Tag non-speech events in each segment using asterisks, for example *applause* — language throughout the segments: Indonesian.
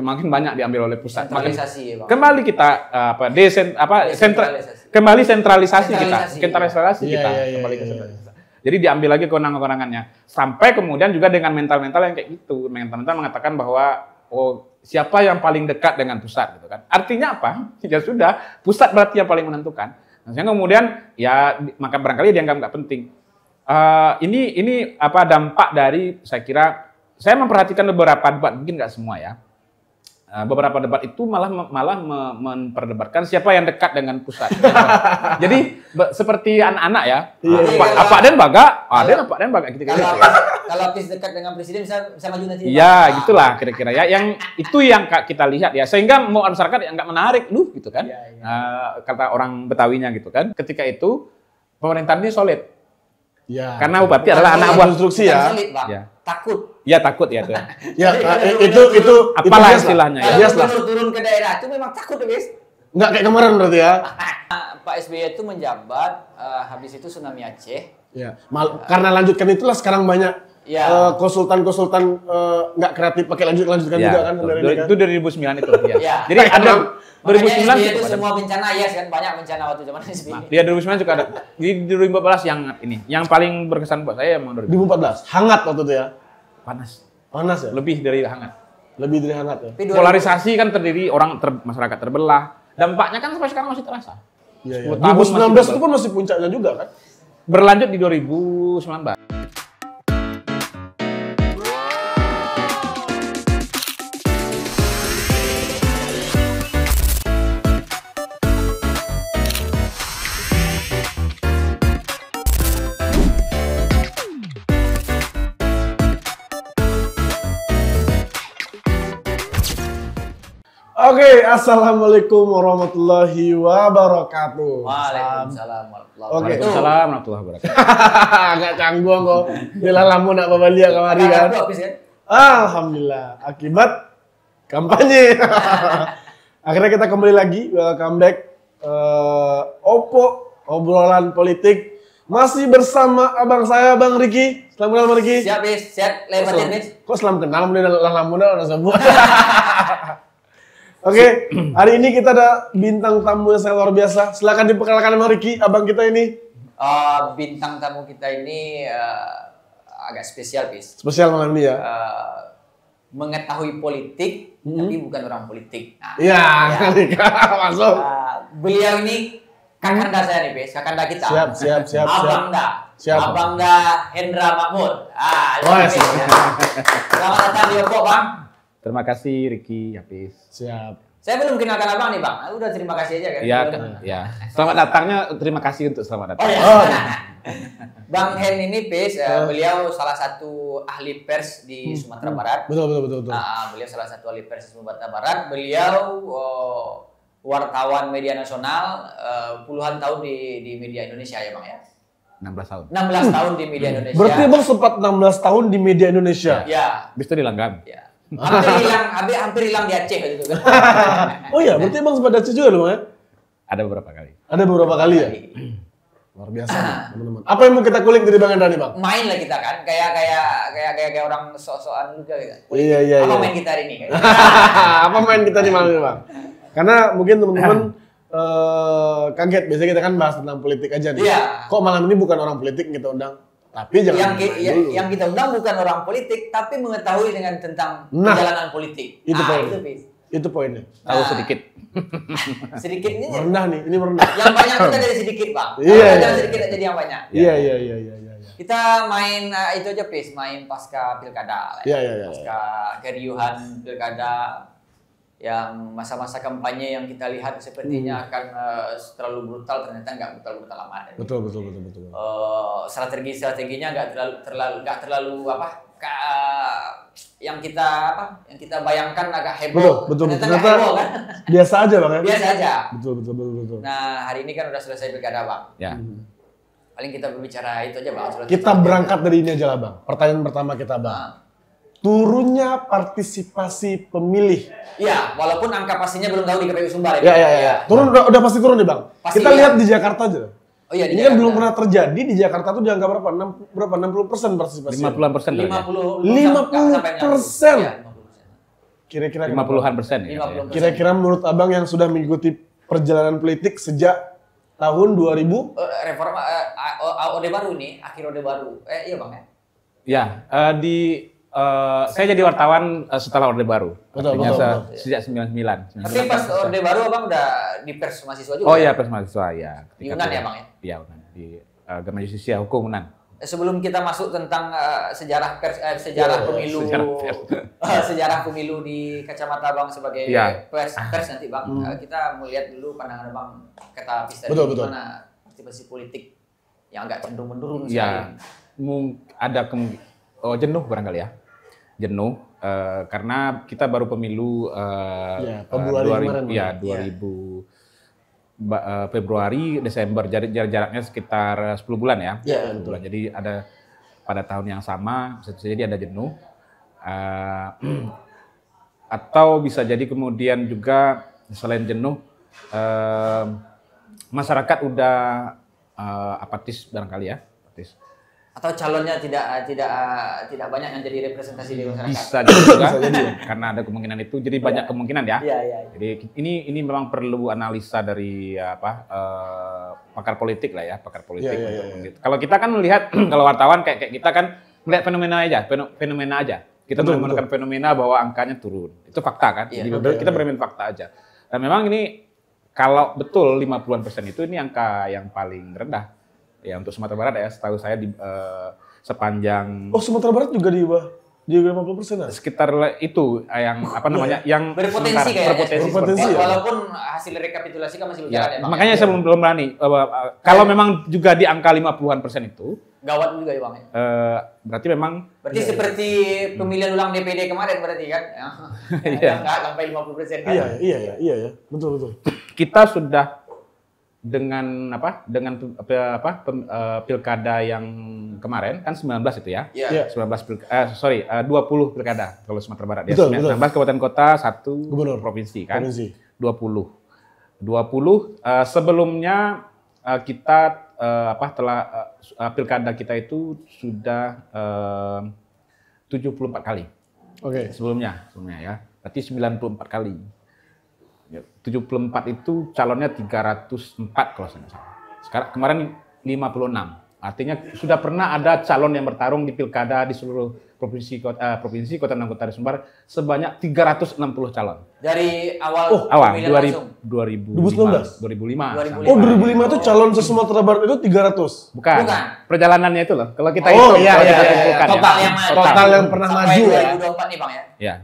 makin banyak diambil oleh pusat. Makin, ya, Kembali kita eh, apa desen apa sentra, kembali sentralisasi, sentralisasi kita, sentralisasi iya, kita, ya, ya, kembali ya, ya, ke iya, iya. sentralisasi. Jadi diambil lagi kewenangan-kewenangannya. Sampai kemudian juga dengan mental-mental yang kayak gitu, mental-mental mengatakan bahwa oh siapa yang paling dekat dengan pusat gitu kan. Artinya apa? *laughs* Ya sudah, pusat berarti yang paling menentukan. Nah, kemudian ya maka barangkali dia nggak penting. Uh, ini ini apa dampak dari saya kira saya memperhatikan beberapa debat mungkin nggak semua ya Nah, beberapa debat itu malah malah memperdebatkan siapa yang dekat dengan pusat. *laughs* Jadi seperti anak-anak ya. Iya, iya, iya. Pak iya, apa dan baga, ada dan baga Kalau kalau habis dekat dengan presiden bisa bisa maju nanti. Iya, gitulah kira-kira ya. Yang itu yang kita lihat ya. Sehingga mau masyarakat yang nggak menarik lu gitu kan. Nah, kata orang Betawinya gitu kan. Ketika itu pemerintahan ini solid. Ya. Karena bupati adalah anak buah konstruksi ya. Solid, Ya takut. Ya takut ya tuh. *laughs* ya eh, eh, itu itu, itu apalah itu istilahnya ya. Bias Turun, ke daerah itu memang takut guys. nggak kayak kemarin berarti ya. *laughs* Ah, Pak SBY itu menjabat uh, habis itu tsunami Aceh. Ya, Mal uh, karena lanjutkan itulah sekarang banyak Ya. Uh, konsultan-konsultan nggak kreatif pakai lanjut lanjutkan ya, juga kan dari itu, kan. dari 2009 itu ya. ya. Jadi ada 2009 Makanya itu semua ada. bencana ya yes, kan banyak bencana waktu zaman SBY. Nah, 2009 iya, juga ada. Jadi 2014 yang ini, yang paling berkesan buat saya emang 2014. 2014 hangat waktu itu ya. Panas. Panas ya. Lebih dari hangat. Lebih dari hangat ya. Polarisasi kan terdiri orang ter, masyarakat terbelah. Dampaknya kan sampai sekarang masih terasa. Iya, iya. 2019 itu pun masih puncaknya juga kan. Berlanjut di 2019. Hey, assalamualaikum warahmatullahi wabarakatuh. Waalaikumsalam warahmatullahi wabarakatuh. Oke, okay. Waalaikumsalam warahmatullahi wabarakatuh. Enggak canggung kok. Bila lamu nak dia kemari kan. Alhamdulillah. Akibat kampanye. Akhirnya kita kembali lagi, welcome back uh, Oppo obrolan politik masih bersama abang saya Bang Riki. Selamat malam Bang Riki. Siap, Bis. Siap, lewat ini. Kok salam kenal mending lamun orang sebut. Oke, okay, hari ini kita ada bintang tamu yang sangat luar biasa. Silakan diperkenalkan sama Ricky, abang kita ini. Uh, bintang tamu kita ini uh, agak spesial, bis. Spesial malam ini ya. Uh, mengetahui politik, hmm. tapi bukan orang politik. Nah, iya, ya, *laughs* kan, masuk. Uh, beliau ini kakanda saya nih, bis. Kakanda kita. Siap, siap, siap. Abang dah. Siap. Abang dah Hendra Makmur. Ah, oh, ya. Selamat datang di Bang. Terima kasih Riki Yapis. Siap. Saya belum kenal abang nih bang. Udah terima kasih aja kan. Iya, ya. Selamat datangnya, terima kasih untuk selamat datang. Oh, ya. oh. *laughs* bang Hen ini pes. uh, eh, eh. beliau salah satu ahli pers di hmm. Sumatera Barat. Hmm. Betul betul betul. betul. Uh, beliau salah satu ahli pers di Sumatera Barat. Beliau uh, wartawan media nasional uh, puluhan tahun di di media Indonesia ya bang ya. 16 tahun. 16 hmm. tahun di media Indonesia. Berarti Bang sempat 16 tahun di media Indonesia. Iya. Ya. Bisa dilanggar. Iya hampir hilang, hampir, hampir hilang di Aceh gitu *laughs* oh iya, berarti emang sempat Aceh juga loh, ya? Ada beberapa kali. Ada beberapa kali ya? Luar biasa, teman-teman. Apa yang mau kita kulik dari Bang Andra Bang? Main lah kita kan, kayak kayak kayak kayak, kayak orang sok juga gitu. Iya, iya, Apa iya. main kita hari ini? *laughs* Apa main kita di malam ini, Bang? Karena mungkin teman-teman *clears throat* eh, kaget biasanya kita kan bahas tentang politik aja nih. Iya. Kok malam ini bukan orang politik kita undang? Tapi jangan yang, ki, ya, yang kita undang bukan orang politik, tapi mengetahui dengan tentang nah, perjalanan politik. Itu poinnya. Ah, poinnya Itu, itu poinnya. Nah, Tahu sedikit. *laughs* sedikit ini rendah nih, ini rendah. Yang banyak kita jadi sedikit, Bang. *laughs* Iya. Yeah, yeah. Iya. sedikit jadi yang banyak. Iya, iya, iya, iya, iya. iya. Kita main uh, itu aja, Pis, main pasca pilkada. Iya, yeah, iya, yeah, iya. Yeah, pasca iya. keriuhan pilkada yang masa-masa kampanye yang kita lihat sepertinya hmm. akan uh, terlalu brutal ternyata nggak brutal-brutal amat. Betul betul betul betul. Uh, eh, strategi strateginya nggak terlalu terlalu nggak terlalu apa ka, yang kita apa yang kita bayangkan agak heboh. Betul betul. Ternyata, ternyata heboh, kan? biasa aja bang. Ya? Biasa aja. Betul betul betul betul. Nah hari ini kan udah selesai pilkada bang. Ya. Paling kita berbicara itu aja bang. Kita berangkat dari ini aja lah bang. Pertanyaan pertama kita bang. Nah turunnya partisipasi pemilih. Iya, walaupun angka pastinya belum tahu di KPU Sumbar ya. Iya, iya, iya. iya. Turun udah, udah pasti turun nih Bang. Pasti Kita ya. lihat di Jakarta aja. Oh iya, ini kan belum pernah terjadi di Jakarta tuh di berapa? 6, berapa? 60 persen partisipasi. 50 persen. 50 50 ya. persen. Kira-kira 50-an persen ya. Kira-kira menurut Abang yang sudah mengikuti perjalanan politik sejak tahun 2000 eh, reforma uh, eh, ode baru nih, akhir ode baru. Eh iya Bang ya. Ya, uh, di Uh, saya jadi wartawan uh, setelah Orde Baru. Betul, betul, se betul, sejak 99. Tapi pas Orde Baru Abang udah di Pers Mahasiswa juga? Oh ya? iya, Pers Mahasiswa ya. Di Unan ya Bang ya? Iya, Unan. Di uh, eh, Gama Justisia Hukum Unan. Sebelum kita masuk tentang uh, sejarah pers, eh, sejarah iya, pemilu, sejarah, pers. *laughs* sejarah pemilu di kacamata Bang sebagai ya. pers, *laughs* pers nanti Bang, hmm. uh, kita mau lihat dulu pandangan Bang kata Pister, betul, betul. gimana partisipasi politik yang agak cenderung menurun ya, ada kemungkinan, oh, jenuh barangkali ya jenuh uh, karena kita baru pemilu uh, ya, Februari uh, 2000, ya 2000 ya. Uh, Februari Desember jadi jar jaraknya sekitar 10 bulan ya. ya 10 betul. bulan. Jadi ada pada tahun yang sama bisa jadi ada jenuh. Uh, *clears throat* atau bisa jadi kemudian juga selain jenuh uh, masyarakat udah uh, apatis barangkali ya, apatis atau calonnya tidak tidak tidak banyak yang jadi representasi di masyarakat. Bisa juga karena ada kemungkinan itu. Jadi banyak iya. kemungkinan ya. Ya, ya, Ya. Jadi ini ini memang perlu analisa dari eh, apa uh, pakar politik lah ya, pakar politik ya, ya, ya. Kalau kita kan melihat *clears throat* kalau wartawan kayak, kayak kita kan melihat fenomena aja, fenomena aja. Kita tuh menggunakan fenomena bahwa angkanya turun. Itu fakta kan? Iya. Jadi ya, kita iya. bermain fakta aja. Dan memang ini kalau betul 50-an persen itu ini angka yang paling rendah ya untuk Sumatera Barat ya setahu saya di uh, sepanjang Oh Sumatera Barat juga diubah lima 50 persen ya? Sekitar itu eh, yang oh, apa iya. namanya yang berpotensi kayak berpotensi, berpotensi ya. walaupun hasil rekapitulasi kan masih ya, biasa Ya, makanya ya. saya belum berani. Uh, kalau memang juga di angka 50-an persen itu gawat juga ya bang. Uh, berarti memang berarti ya, seperti ya. pemilihan ulang DPD kemarin berarti kan? *laughs* Ya. Enggak iya. sampai 50 persen kan? Iya iya iya iya ya betul betul. Kita sudah dengan apa dengan apa pem, uh, pilkada yang kemarin kan 19 itu ya. Yeah. 19 pilkada uh, sorry eh, uh, 20 pilkada kalau Sumatera Barat ya. Betul, 19 betul. kabupaten kota, satu gubernur provinsi kan. Provinsi. 20. 20 uh, sebelumnya uh, kita uh, apa telah uh, pilkada kita itu sudah uh, 74 kali. Oke. Okay. Sebelumnya, sebelumnya ya. Berarti 94 kali. 74 ya, itu calonnya 304 kalau saya salah. Sekarang kemarin 56. Artinya sudah pernah ada calon yang bertarung di pilkada di seluruh provinsi kota, uh, eh, provinsi kota dan kota Sumbar sebanyak 360 calon. Dari awal oh, awal 2000, 2019 2005. 2005. Oh, 2005 itu calon se-Sumatera Barat itu 300. Bukan. Bukan. Perjalanannya itu loh. Kalau kita oh, hitung iya, iya, kita iya, iya. Ya. Total, ya. yang total, total yang pernah maju ya. 2024 nih, Bang ya. Iya.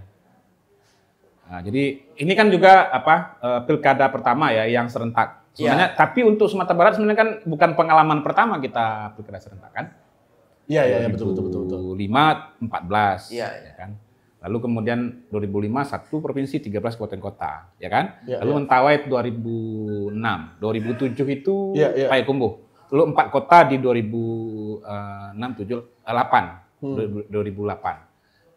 Nah, jadi ini kan juga apa uh, pilkada pertama ya yang serentak. Iya. Sebenarnya ya. tapi untuk Sumatera Barat sebenarnya kan bukan pengalaman pertama kita pilkada serentak kan? Iya iya ya, betul betul betul betul. 5 14 iya ya. Iya. kan. Lalu kemudian 2005 satu provinsi 13 kabupaten kota, ya kan? Ya, Lalu ya. Mentawai 2006, 2007 itu ya, ya. Payakumbuh. Lalu empat kota di 2006 7 8 hmm. 2008.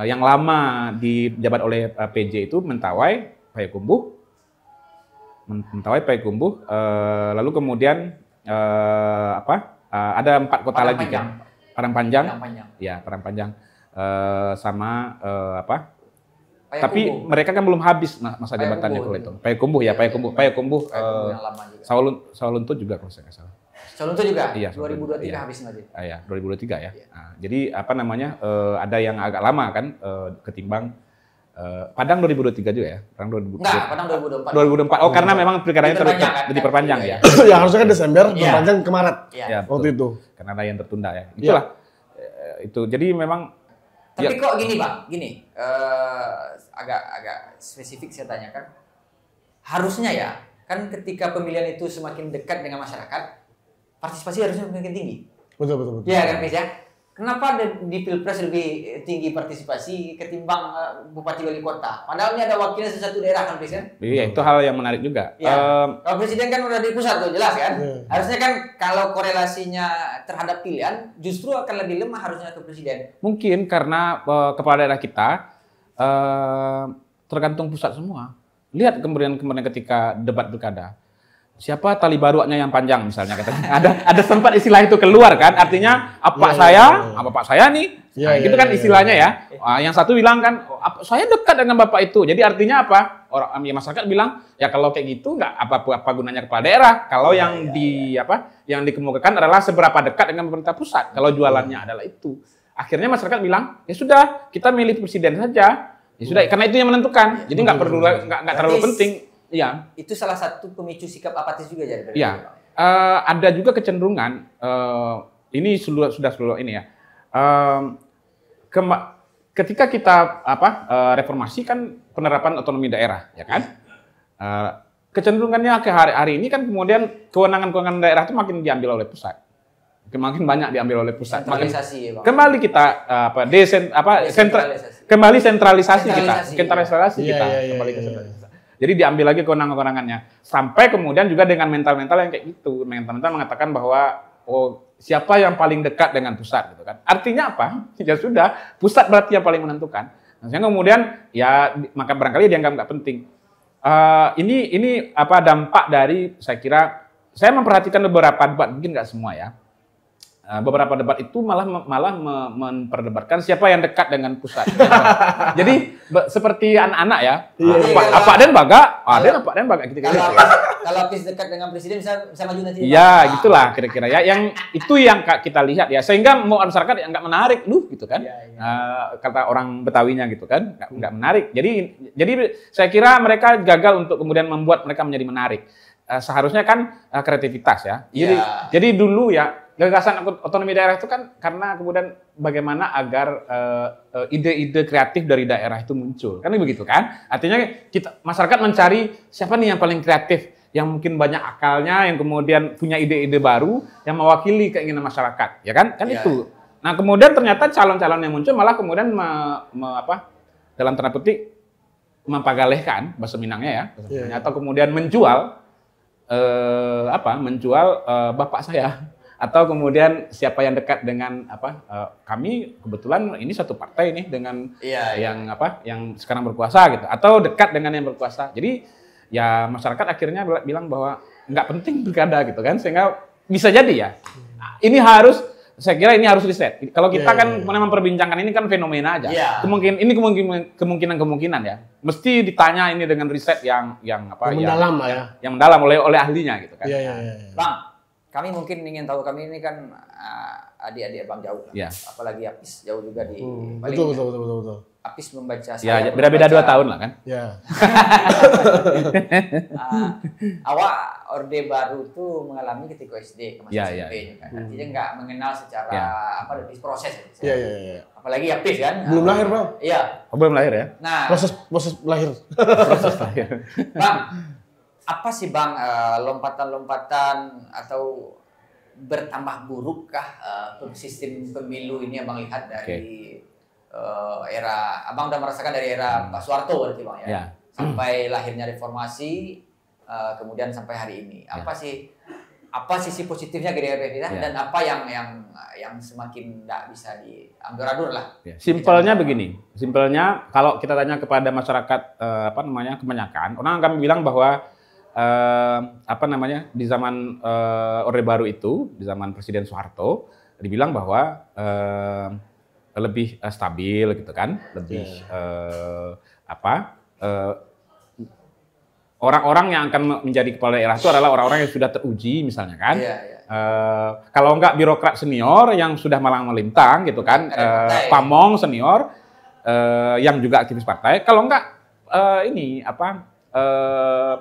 Eh, yang lama dijabat oleh eh, PJ itu Mentawai, Payakumbuh, Mentawai, Payakumbuh, uh, lalu kemudian uh, apa? Uh, ada empat kota Parang lagi kan? panjang. kan? Parang Panjang, Parang Panjang, ya Parang Panjang, uh, sama uh, apa? Tapi mereka kan belum habis masa jabatannya kalau itu. Payakumbuh ya, iya, iya, iya. Payakumbuh, Payakumbuh, Payakumbuh, Payakumbuh, Payakumbuh uh, Sawalunto juga kalau saya nggak salah calon itu juga iya, 2023 iya. habis nanti. Ah, iya, ya iya, 2023 ya. Iya. Nah, jadi apa namanya? Uh, ada yang agak lama kan uh, ketimbang uh, Padang 2023 juga ya. Padang 2024. Enggak, Padang 2024. 2024. Oh, karena iya. memang pilkadanya terus kan? diperpanjang iya, ya. ya harusnya kan Desember ya. diperpanjang ke Maret. Ya, ya waktu itu. Karena ada yang tertunda ya. Itulah. Ya. Itu. Jadi memang Tapi ya. kok gini, Bang? Gini. Uh, agak agak spesifik saya tanyakan. Harusnya ya, kan ketika pemilihan itu semakin dekat dengan masyarakat, partisipasi harusnya makin tinggi. Betul betul betul. Iya kan Mas ya. Kenapa di pilpres lebih tinggi partisipasi ketimbang eh, bupati wali kota? Padahal ini ada wakilnya sesuatu daerah kan presiden. Ya? Iya itu hal yang menarik juga. Ya. Um, kalau presiden kan udah di pusat tuh jelas kan. Iya. Harusnya kan kalau korelasinya terhadap pilihan justru akan lebih lemah harusnya ke presiden. Mungkin karena uh, kepala daerah kita uh, tergantung pusat semua. Lihat kemudian kemudian ketika debat pilkada siapa tali baruaknya yang panjang misalnya katanya. ada ada sempat istilah itu keluar kan. Artinya apa ya, saya, ya, ya. apa pak saya nih. ya, nah, ya, gitu kan ya, istilahnya ya, ya. Nah, yang satu bilang kan oh, saya dekat dengan bapak itu. Jadi artinya apa? Orang ya masyarakat bilang ya kalau kayak gitu nggak apa-apa gunanya kepala daerah. Kalau ya, yang ya, di ya. apa yang dikemukakan adalah seberapa dekat dengan pemerintah pusat. Kalau jualannya ya. adalah itu. Akhirnya masyarakat bilang, ya sudah, kita milih presiden saja. Ya sudah, karena itu yang menentukan. Jadi nggak hmm. perlu nggak terlalu penting Iya. Itu salah satu pemicu sikap apatis juga jadi. Iya. Uh, ada juga kecenderungan uh, ini sudah sudah seluruh ini ya. Uh, ketika kita apa uh, reformasi kan penerapan otonomi daerah ya kan. Uh, kecenderungannya ke hari-hari ini kan kemudian kewenangan-kewenangan daerah itu makin diambil oleh pusat makin banyak diambil oleh pusat. Makin, ya, Bang. Kembali kita apa desen apa sentralisasi. Sentra, kembali sentralisasi, sentralisasi kita, sentralisasi ya. kita, ya, ya, kembali ya, ke iya, iya. sentralisasi. Jadi diambil lagi kewenangan-kewenangannya. Sampai kemudian juga dengan mental-mental yang kayak gitu. Mental-mental mengatakan bahwa oh siapa yang paling dekat dengan pusat gitu kan. Artinya apa? *laughs* Ya sudah, pusat berarti yang paling menentukan. Nah, kemudian ya maka barangkali dianggap nggak penting. Uh, ini ini apa dampak dari saya kira saya memperhatikan beberapa dampak mungkin nggak semua ya Nah, beberapa debat itu malah malah memperdebatkan siapa yang dekat dengan pusat. *laughs* Jadi seperti anak-anak ya. Iya, apa, iya. iya. iya. apa dan baga, ada apa dan baga gitu Kalau kalau habis dekat dengan presiden bisa bisa maju nanti. Iya gitulah kira-kira ya. Yang itu yang kita lihat ya. Sehingga mau masyarakat yang nggak menarik lu gitu kan. Iya, nah, kata orang Betawinya gitu kan, hmm. nggak menarik. Jadi jadi saya kira mereka gagal untuk kemudian membuat mereka menjadi menarik. Eh, seharusnya kan eh, kreativitas ya. Jadi, ya. jadi dulu ya gagasan otonomi daerah itu kan karena kemudian bagaimana agar eh, eh, ide-ide uh, kreatif dari daerah itu muncul. Kan begitu kan? Artinya kita masyarakat mencari siapa nih yang paling kreatif, yang mungkin banyak akalnya, yang kemudian punya ide-ide baru yang mewakili keinginan masyarakat, ya kan? Kan ya. itu. Nah, kemudian ternyata calon-calon yang muncul malah kemudian me, me, apa? dalam tanda petik mempagalehkan bahasa Minangnya ya. Ternyata ya. kemudian menjual uh, apa? menjual uh, bapak saya atau kemudian siapa yang dekat dengan apa uh, kami kebetulan ini satu partai nih dengan iya, iya. yang iya. apa yang sekarang berkuasa gitu atau dekat dengan yang berkuasa jadi ya masyarakat akhirnya bilang bahwa nggak penting pilkada gitu kan sehingga bisa jadi ya ini harus saya kira ini harus riset. Kalau iya, kita yeah, kan yeah, iya. memperbincangkan ini kan fenomena aja. Yeah. Kemungkinan ini kemungkinan kemungkinan kemungkinan ya. Mesti ditanya ini dengan riset yang yang apa yang, ya. yang mendalam ya. Yang mendalam oleh oleh ahlinya gitu kan. yeah, yeah, Yeah, yeah. Bang, kami mungkin ingin tahu kami ini kan ah, adik-adik abang jauh lah. Ya. apalagi Apis jauh juga di hmm. betul, betul, betul, betul, betul. Apis membaca ya, saya ya, beda-beda dua tahun lah kan ya uh, *laughs* awak orde baru tuh mengalami ketika SD ke masa ya, SMP ya. kan artinya nggak mengenal secara ya. apa lebih proses ya, ya, ya, ya. apalagi Apis kan belum lahir bang iya oh, belum lahir ya nah proses proses lahir proses lahir bang apa sih bang eh, lompatan-lompatan uh, atau bertambah burukkah uh, sistem pemilu ini abang lihat dari okay. uh, eh, era abang udah merasakan dari era hmm. Pak Soeharto berarti bang ya yeah. sampai lahirnya reformasi uh, kemudian sampai hari ini ya. apa yeah. sih apa sisi positifnya gede -gede, yeah. dan apa yang yang yang semakin tidak bisa diambil lah. Yeah. Simpelnya begini, simpelnya kalau kita tanya kepada masyarakat eh, apa namanya kebanyakan orang akan bilang bahwa apa namanya di zaman eh, Orde Baru itu, di zaman Presiden Soeharto, dibilang bahwa eh, lebih eh, stabil gitu kan, lebih iya. eh, apa eh, orang-orang yang akan menjadi kepala daerah itu adalah orang-orang yang sudah teruji misalnya kan. Iya, iya. Uh, kalau nggak birokrat senior yang sudah malang melintang gitu kan, uh, pamong senior uh, yang juga aktivis partai. Kalau nggak uh, ini apa uh,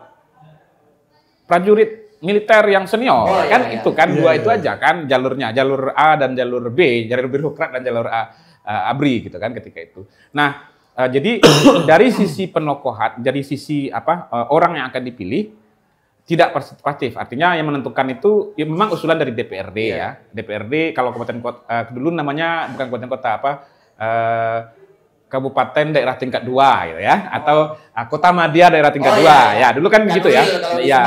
prajurit militer yang senior oh, kan iya, iya. itu kan iya, dua iya. itu iya. aja kan jalurnya jalur A dan jalur B jalur birokrat dan jalur A uh, ABRI gitu kan ketika itu nah uh, jadi *coughs* dari sisi penokohan dari sisi apa uh, orang yang akan dipilih tidak partisipatif artinya yang menentukan itu ya memang usulan dari DPRD ya. iya. ya DPRD kalau kabupaten kota uh, eh, dulu namanya bukan kabupaten kota apa uh, kabupaten daerah tingkat dua gitu ya oh. atau uh, kota madya daerah tingkat oh, iya, dua iya, iya, ya dulu kan begitu ya ya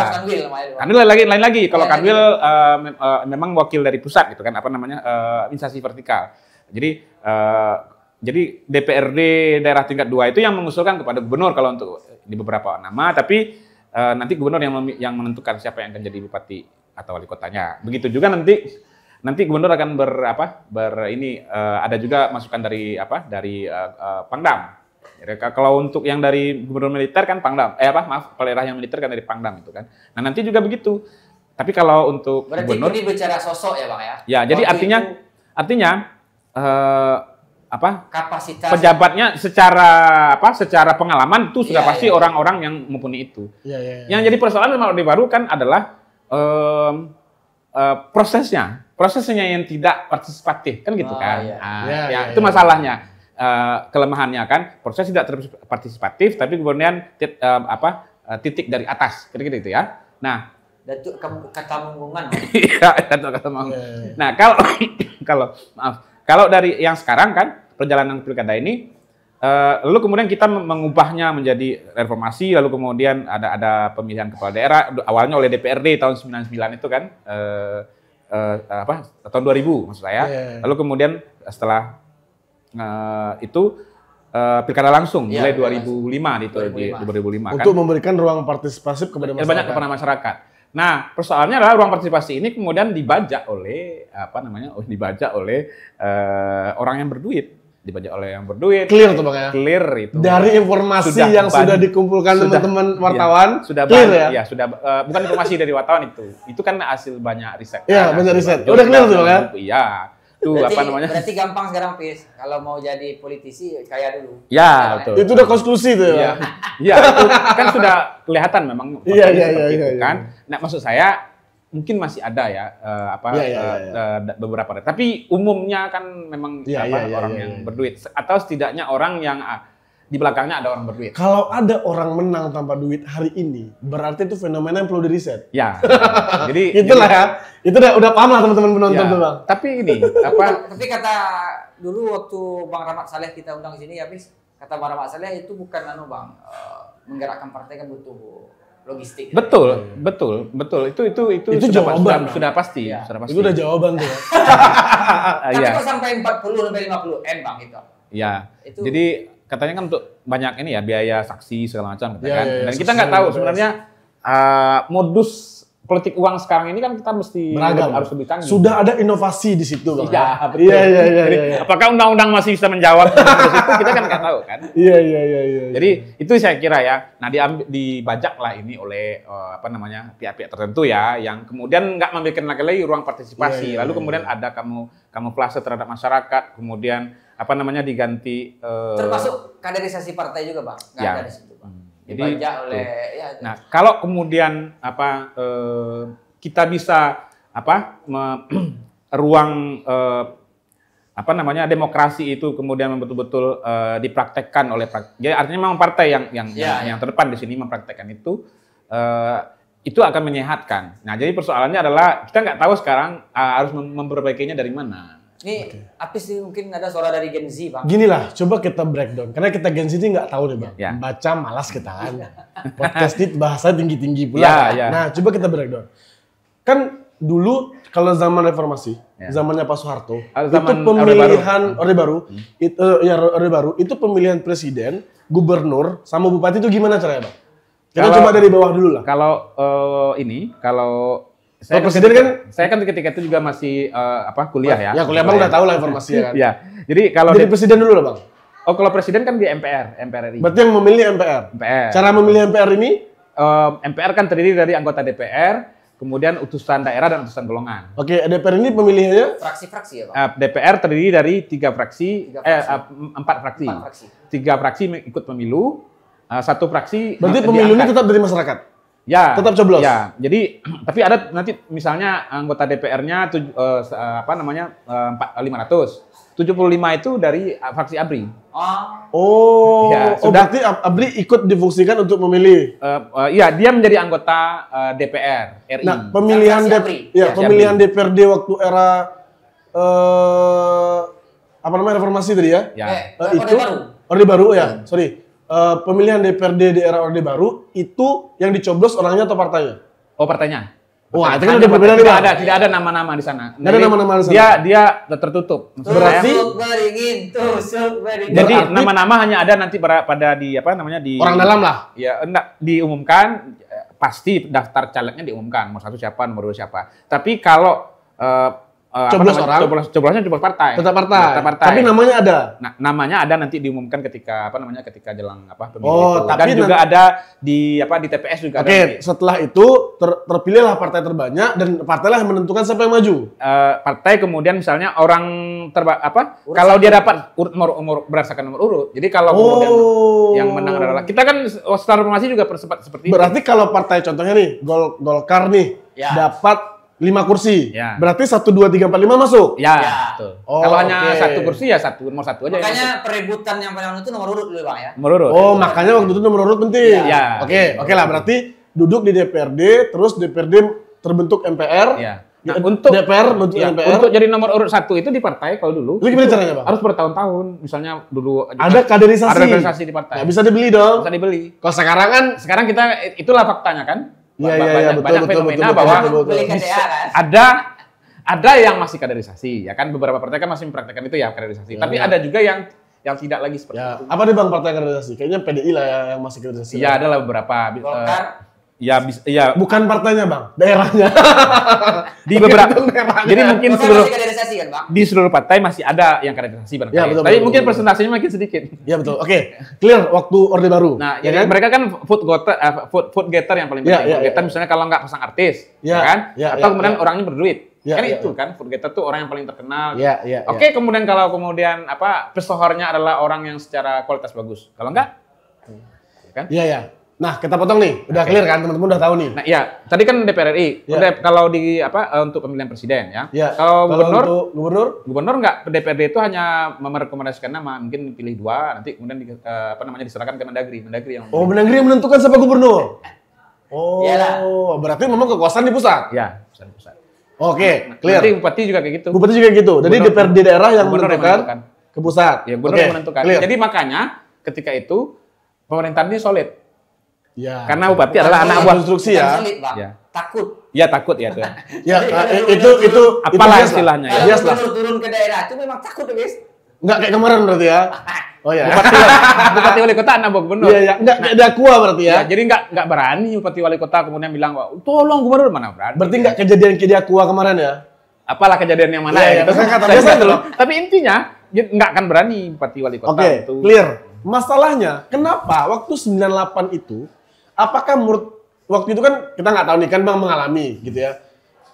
kanwil lagi lain lagi kalau iya, kanwil uh, memang wakil dari pusat gitu kan apa namanya uh, instansi vertikal jadi uh, jadi DPRD daerah tingkat dua itu yang mengusulkan kepada gubernur kalau untuk di beberapa nama tapi uh, nanti gubernur yang yang menentukan siapa yang akan jadi bupati atau wali kotanya begitu juga nanti Nanti gubernur akan ber apa? Ber ini uh, ada juga masukan dari apa? Dari uh, uh, Pangdam. mereka kalau untuk yang dari gubernur militer kan Pangdam. Eh apa? Maaf, kepala yang militer kan dari Pangdam itu kan. Nah, nanti juga begitu. Tapi kalau untuk Berarti gubernur ini bicara sosok ya, Bang ya. Ya, Waktu jadi artinya itu... artinya uh, apa kapasitas pejabatnya secara apa secara pengalaman itu sudah yeah, pasti iya. orang-orang yeah. yang mumpuni itu. Yeah, yeah, yeah. Yang jadi persoalan yang baru kan adalah um, uh, prosesnya prosesnya yang tidak partisipatif kan gitu ah, kan iya. ah, iya, ya, ya, itu iya. masalahnya uh, kelemahannya kan proses tidak partisipatif tapi kemudian tit, uh, apa uh, titik dari atas kira gitu, ya nah datu kata *laughs* iya, iya, iya nah kalau *coughs* kalau maaf kalau dari yang sekarang kan perjalanan pilkada ini uh, lalu kemudian kita mengubahnya menjadi reformasi lalu kemudian ada ada pemilihan kepala daerah awalnya oleh DPRD tahun 99 itu kan uh, uh, apa tahun 2000 maksud saya. Yeah. Lalu kemudian setelah uh, itu Uh, pilkada langsung yeah, mulai 2005 iya, 2005 iya. itu 2005. Di 2005 kan. untuk kan? memberikan ruang partisipasi kepada iya, masyarakat. Banyak kepada masyarakat. Nah, persoalannya adalah ruang partisipasi ini kemudian dibajak oleh apa namanya? Oh, dibajak oleh uh, orang yang berduit dibajak oleh yang berduit. Clear tuh bang ya. Clear itu. Dari informasi sudah yang ban, sudah dikumpulkan teman-teman iya, wartawan. Ya, sudah clear ban, ya? ya. sudah uh, bukan informasi dari wartawan itu. Itu kan hasil banyak riset. Iya, kan, banyak riset. sudah udah clear tuh bang ya. Iya. Tuh, berarti, apa namanya? Berarti gampang sekarang, Pis. Kalau mau jadi politisi, kaya dulu. Ya, betul. Itu udah konklusi tuh. Ya? Iya. Iya, kan sudah kelihatan memang. Iya, iya, iya, iya, iya. Kan. Iya. Nah, maksud saya mungkin masih ada ya uh, apa yeah, yeah, yeah, yeah. Uh, beberapa tapi umumnya kan memang yeah, apa, yeah, yeah, orang yeah, yeah, yang yeah. Iya. berduit atau setidaknya orang yang uh, di belakangnya ada orang berduit. Kalau ada orang menang tanpa duit hari ini, berarti itu fenomena yang perlu diriset. Ya. *laughs* jadi *laughs* itulah ya. Itu udah udah paham lah teman-teman penonton ya, Bang. Tapi ini apa *laughs* Tapi kata dulu waktu Bang Rahmat Saleh kita undang sini ya, Bis, kata Bang Rahmat Saleh itu bukan anu Bang, uh, menggerakkan partai kan butuh logistik. Betul, hmm. betul, betul. Itu itu itu, itu sudah jawaban sudah, sudah, sudah pasti, ya. sudah pasti. Itu udah jawaban tuh. *laughs* Tapi ya. kok sampai 40 sampai 50 M bang itu? Ya. Jadi katanya kan untuk banyak ini ya biaya saksi segala macam ya, kan. Ya, ya, Dan kita nggak tahu sebenarnya uh, modus politik uang sekarang ini kan kita mesti Beragam. harus lebih canggih. Sudah ada inovasi di situ bang. Iya, iya betul. Iya, iya, iya. Jadi, iya. apakah undang-undang masih bisa menjawab itu kita kan nggak tahu kan? Iya, iya, iya. Ya, Jadi itu saya kira ya. Nah diambil, lah ini oleh uh, apa namanya pihak-pihak tertentu ya, yang kemudian nggak memberikan lagi-lagi ruang partisipasi. Lalu kemudian ada kamu kamuflase terhadap masyarakat, kemudian apa namanya diganti. Uh, Termasuk kaderisasi partai juga, bang? Nggak ya. ada di situ, bang. Jadi gitu. oleh ya. Gitu. Nah, kalau kemudian apa eh, kita bisa apa me, *clears throat* ruang eh, apa namanya demokrasi itu kemudian betul-betul eh, dipraktekkan oleh jadi artinya memang partai yang yang ya, yang, ya. yang terdepan di sini mempraktekkan itu eh, itu akan menyehatkan. Nah, jadi persoalannya adalah kita nggak tahu sekarang eh, harus memperbaikinya dari mana. Ini okay. apis sih mungkin ada suara dari Gen Z, Bang. Gini lah, coba kita breakdown. Karena kita Gen Z ini nggak tahu deh, Bang. Ya. Baca malas kita kan. Iya. *laughs* Podcast ini bahasa tinggi-tinggi pula. Ya, ya. Nah, coba kita breakdown. Kan dulu kalau zaman reformasi, ya. zamannya Pak Soeharto, ah, zaman itu pemilihan Orde Baru, hmm. itu eh, ya Orde Baru, itu pemilihan presiden, gubernur sama bupati itu gimana caranya, Bang? Kita kalau, coba dari bawah dulu lah. Kalau uh, ini, kalau saya Kalau presiden kan, kan- saya kan ketika itu juga masih uh, apa kuliah ya. Ya kuliah Bang udah tahu lah informasinya kan. Iya. Jadi kalau Jadi di, presiden dulu lah Bang. Oh kalau presiden kan di MPR, MPR ini Berarti yang memilih MPR. MPR. Cara memilih MPR ini uh, eh, MPR kan terdiri dari anggota DPR, kemudian utusan daerah dan utusan golongan. Oke, DPR ini pemilihnya fraksi-fraksi ya, bang Uh, eh, DPR terdiri dari tiga fraksi, tiga fraksi. Eh, uh, empat fraksi. Empat fraksi. Tiga fraksi ikut pemilu, uh, satu fraksi Berarti pemilu ini tetap dari masyarakat. Ya. Tetap coblos. Ya. Jadi *clears throat* tapi ada nanti misalnya anggota DPR-nya uh, eh, eh, apa namanya eh, empat lima ratus. 75 itu dari fraksi ABRI. Oh. oh. Ya, oh, sudah. berarti ABRI ikut difungsikan untuk memilih. Uh, uh, ya, dia menjadi anggota uh, DPR RI. Nah, pemilihan DPR, ya, ya, pemilihan DPRD waktu era uh, apa namanya reformasi tadi ya? Ya. Uh, itu Orde Orde Baru ya, hmm. sorry uh, pemilihan DPRD di era Orde Baru itu yang dicoblos orangnya atau partainya? Oh, partainya. Wah, oh, itu kan udah berbeda Tidak ada, tidak ada nama-nama di sana. Tidak ada nama-nama di sana. Dia dia tertutup. Berarti tusuk Jadi nama-nama hanya ada nanti pada di apa namanya di orang dalam lah. Ya, enggak diumumkan eh, pasti daftar calegnya diumumkan, nomor satu siapa, nomor dua siapa. Tapi kalau uh, Eh, coblos namanya, orang. Coblos, coblosnya coblos partai. Tetap partai. Tetap partai. Tapi namanya ada. Nah, namanya ada nanti diumumkan ketika apa namanya ketika jelang apa pemilu oh, itu. Tapi Dan juga ada di apa di TPS juga Oke, okay, ada. setelah itu ter, terpilihlah partai terbanyak dan partailah yang menentukan siapa yang maju. Uh, partai kemudian misalnya orang terba apa urut kalau dia dapat urut nomor umur berdasarkan nomor urut. Jadi kalau oh. kemudian yang menang adalah kita kan secara informasi juga seperti Berarti itu. kalau partai contohnya nih Gol Golkar nih ya. dapat lima kursi. Ya. Berarti satu dua tiga empat lima masuk. Ya. ya. Oh, Kalau okay. hanya satu kursi ya satu nomor satu aja. Makanya ya perebutan yang paling itu nomor urut dulu bang ya. Nomor urut. Oh makanya waktu itu nomor urut penting. Ya. ya. Oke okay. oke okay lah berarti duduk di DPRD terus DPRD terbentuk MPR. Ya. Nah, untuk DPR, ya, MPR. untuk jadi nomor urut satu itu di partai kalau dulu. Itu gimana caranya, Bang? Harus bertahun-tahun. Misalnya dulu ada kaderisasi. Ada kaderisasi di partai. Ya, bisa dibeli dong. Bisa dibeli. Kalau sekarang kan sekarang kita itulah faktanya kan. Iya, iya iya iya betul banyak betul, fenomena betul, bahwa betul, betul, betul. ada ada yang masih kaderisasi ya kan beberapa partai kan masih mempraktekkan itu ya kaderisasi. Ya, Tapi ya. ada juga yang yang tidak lagi seperti ya. itu. Apa nih Bang partai kaderisasi? Kayaknya PDI lah ya, yang masih kaderisasi. Iya, ada lah beberapa. Golkar. Eh, Ya, bis, ya. Bukan partainya bang, daerahnya. *laughs* di beberapa. daerahnya. Jadi mungkin Masa seluruh kan, bang? di seluruh partai masih ada yang kaderisasi bang. Ya, betul, Tapi betul, mungkin betul, persentasenya makin sedikit. Ya betul. Oke, okay. clear waktu orde baru. Nah, ya kan? mereka kan food getter, uh, eh, food, food getter yang paling ya, penting. Ya, ya, food getter ya. misalnya kalau nggak pasang artis, ya, ya, kan? Ya, Atau ya, kemudian ya. orangnya berduit. Ya, kan ya, itu ya. kan food getter tuh orang yang paling terkenal. Ya, ya, ya. Oke, okay, ya. kemudian kalau kemudian apa pesohornya adalah orang yang secara kualitas bagus. Kalau enggak, kan? Iya, ya. Nah, kita potong nih. Udah okay. clear kan teman-teman udah tahu nih. Nah, iya. Tadi kan DPR RI. Yeah. Iya. kalau di apa eh, untuk pemilihan presiden ya. Yeah. Kalau, gubernur gubernur gubernur gubernur enggak DPRD itu hanya merekomendasikan nama, mungkin pilih dua nanti kemudian di, eh, apa namanya diserahkan ke Mendagri, Mendagri yang Oh, Mendagri yang menentukan siapa gubernur. Oh, Yalah. berarti memang kekuasaan di pusat. Ya, pusat pusat. Oke, okay, clear. Nanti bupati juga kayak gitu. Bupati juga gitu. Jadi gubernur, DPRD daerah yang menentukan, yang menentukan ke pusat. Ya, gubernur okay, menentukan. Clear. Jadi makanya ketika itu pemerintahan ini solid Ya. Karena bupati adalah anak buah instruksi ya. ya. Takut. Ya takut ya tuh. *laughs* ya iya, itu iya, itu, iya. itu apalah itu istilahnya ya. Bias lah. Turun ke daerah itu memang takut guys. Enggak kayak kemarin berarti ya. *laughs* Oh ya. Bupati, bupati wali kota anak gubernur. Iya ya. Enggak nah, ada kuah berarti ya. ya. Jadi enggak enggak berani bupati wali kota kemudian bilang, "Tolong gubernur mana berani." Berarti enggak ya? kejadian kejadian kuah kemarin ya. Apalah kejadian yang mana ya, ya, ya. saya Kata, gitu loh. Tapi intinya ya, nggak akan berani bupati wali kota okay, itu. Oke, clear. Masalahnya, kenapa waktu 98 itu apakah menurut waktu itu kan kita nggak tahu nih kan bang mengalami gitu ya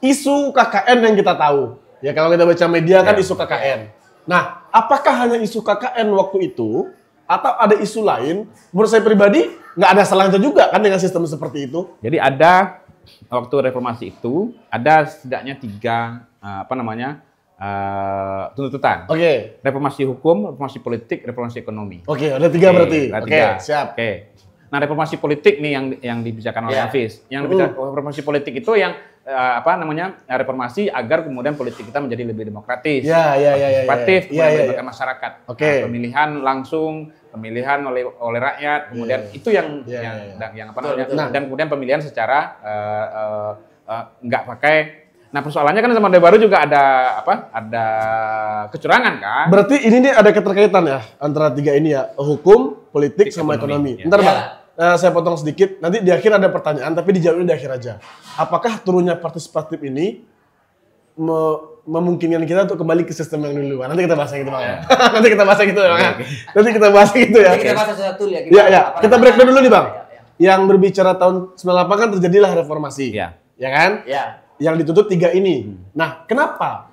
isu KKN yang kita tahu ya kalau kita baca media kan ya. isu KKN. Nah apakah hanya isu KKN waktu itu atau ada isu lain? Menurut saya pribadi nggak ada salahnya juga kan dengan sistem seperti itu. Jadi ada waktu reformasi itu ada setidaknya tiga eh, apa namanya uh, tuntutan. Oke. Okay. Reformasi hukum, reformasi politik, reformasi ekonomi. Oke, okay, ada tiga okay, berarti. Oke, okay, Siap. Oke. Okay. Nah, reformasi politik nih yang yang dibicarakan oleh yeah. Hafiz. Yang uh. reformasi politik itu yang uh, apa namanya? reformasi agar kemudian politik kita menjadi lebih demokratis, yeah, iya, iya, iya, partisipatif, yeah, yeah, yeah. yeah, yeah, yeah. masyarakat. Okay. Nah, pemilihan langsung, pemilihan oleh oleh rakyat, kemudian yeah. itu yang yeah, yang, yeah, yeah. yang yang apa namanya? Nah. dan kemudian pemilihan secara uh, uh, uh, pakai Nah persoalannya kan sama Baru juga ada apa? Ada kecurangan kan? Berarti ini nih ada keterkaitan ya antara tiga ini ya hukum, politik, politik sama ekonomi. ekonomi. Ya. Ntar ya. bang, uh, saya potong sedikit. Nanti di akhir ada pertanyaan, tapi dijawabnya di akhir aja. Apakah turunnya partisipatif ini me memungkinkan kita untuk kembali ke sistem yang dulu? Nanti kita bahas gitu bang. Ya. Nanti kita bahas gitu itu, ya, Bang. Okay. Ya. Nanti kita bahas gitu ya. kita bahas satu ya. Kita ya, ya. Kita break dulu nih bang. Ya, ya. Yang berbicara tahun 98 kan terjadilah reformasi. Ya. Ya kan? Ya. Yang dituntut tiga ini. Hmm. Nah, kenapa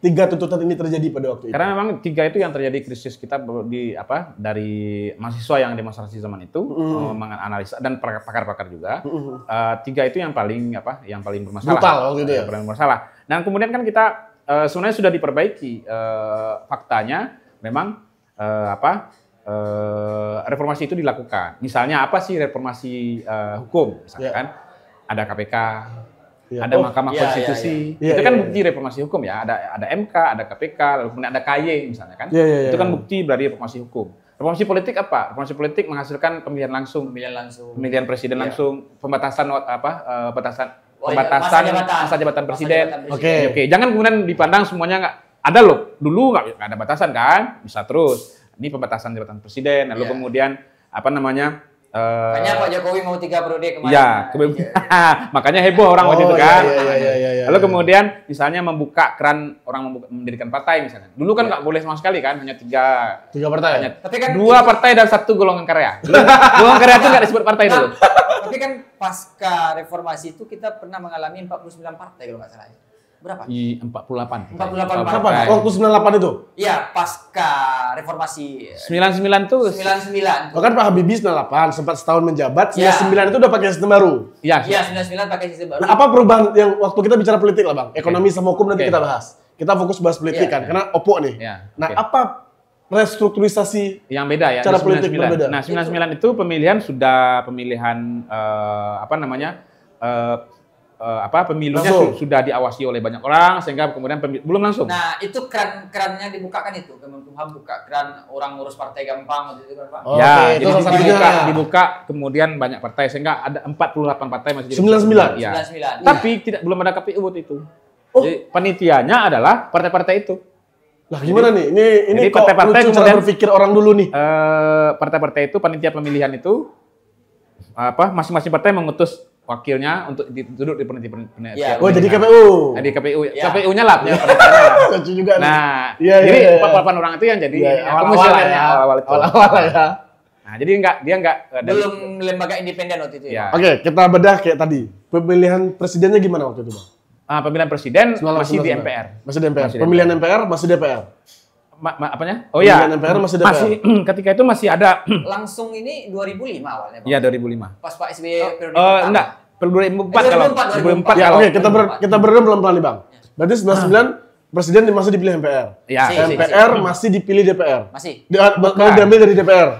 tiga tuntutan ini terjadi pada waktu itu. Karena memang tiga itu yang terjadi krisis kita di apa dari mahasiswa yang demonstrasi zaman itu mm. menganalisa dan pakar-pakar juga. Mm. Uh, tiga itu yang paling apa yang paling bermasalah. Brutal waktu itu ya. Paling bermasalah. Dan kemudian kan kita uh, sebenarnya sudah diperbaiki uh, faktanya memang uh, apa uh, reformasi itu dilakukan. Misalnya apa sih reformasi uh, hukum misalkan ya. yeah. ada KPK Ya. Ada oh, Mahkamah ya, Konstitusi. Ya, ya. Itu iya, kan iya, bukti iya. reformasi hukum ya. Ada ada MK, ada KPK, lalu kemudian ada KY misalnya kan. Ya, ya, ya, itu kan bukti dari reformasi hukum. Reformasi politik apa? Reformasi politik menghasilkan pemilihan langsung, pemilihan langsung, pemilihan presiden ya. langsung, pembatasan apa? Uh, pembatasan oh, pembatasan masa jabatan, masa jabatan presiden. Oke. Oke, okay. okay. jangan kemudian dipandang semuanya nggak ada loh. Dulu nggak ada batasan kan? Bisa terus. Ini pembatasan jabatan presiden, lalu kemudian apa namanya? Makanya eh, Pak Jokowi mau tiga periode kemarin. Ya, *laughs* makanya heboh orang oh, waktu itu oh, kan. Iya, iya, iya, iya, iya, Lalu kemudian misalnya membuka keran orang membuka, mendirikan partai misalnya. Dulu kan iya. nggak iya. boleh sama sekali kan, hanya tiga. Tiga partai. Hanya, Tapi kan dua partai dan satu golongan karya. golongan karya itu nggak disebut partai dulu. Tapi kan pasca reformasi itu kita pernah mengalami 49 partai kalau nggak salah. Ya berapa? Di 48. 48. 48. Kapan? Oh, 98 itu? Iya, pasca reformasi. 99 tuh 99. Bahkan Pak Habibie 98 sempat setahun menjabat, ya. itu udah pakai sistem baru. Iya. Iya, 99 pakai sistem baru. Nah, apa perubahan yang waktu kita bicara politik lah, Bang? Ekonomi okay. sama hukum nanti okay. kita bahas. Kita fokus bahas politik ya, kan, karena opo nih. Ya, okay. Nah, apa restrukturisasi yang beda ya cara politik berbeda. Nah, 99 itu. itu pemilihan sudah pemilihan uh, apa namanya? Uh, uh, apa pemilunya su sudah diawasi oleh banyak orang sehingga kemudian belum langsung. Nah, itu keran kerannya dibukakan itu Kemenkumham buka keran orang ngurus partai gampang gitu kan Pak. Oh, ya, okay. jadi dibuka, ya. dibuka kemudian banyak partai sehingga ada 48 partai masih sembilan Ya. 99. Iya. Tapi ya. tidak belum ada KPU buat itu. Oh. Jadi panitianya adalah partai-partai itu. Lah gimana jadi, nih? Ini ini jadi partai -partai lucu kemudian, berpikir orang dulu nih. Eh, partai-partai uh, partai -partai itu panitia pemilihan itu apa masing-masing partai mengutus wakilnya untuk duduk di peneliti peneliti. Ya, oh jadi KPU. Nah, di KPU, ya. KPU-nya lah. Ya. *laughs* Lucu juga. Nah, ya, jadi iya, ya, empat delapan orang itu yang jadi iya, ya, awal awal ya, awal awal, awal awal ya. Nah, jadi enggak dia enggak eh, belum lembaga independen waktu itu. Ya. Iya. Oke, okay, kita bedah kayak tadi. Pemilihan presidennya gimana waktu itu, Bang? Ah, pemilihan presiden 19, masih 19, di MPR. Masih di MPR. Masih di MPR. Pemilihan MPR masih DPR ma, ma, apanya? Oh iya. MPR masih DPR. Masih *clears throat* ketika itu masih ada. *clears throat* Langsung ini 2005 awalnya. Iya 2005. Pas Pak SBY oh, periode uh, enggak, periode 2004 eh, kalau 2004, 2004, ya, Oke, kita ber, kita berdua belum pelan nih, Bang. Berarti 99 ah. Presiden masih dipilih MPR. Iya. Si, MPR si, si. masih dipilih DPR. Masih. Di, ah, diambil dari DPR.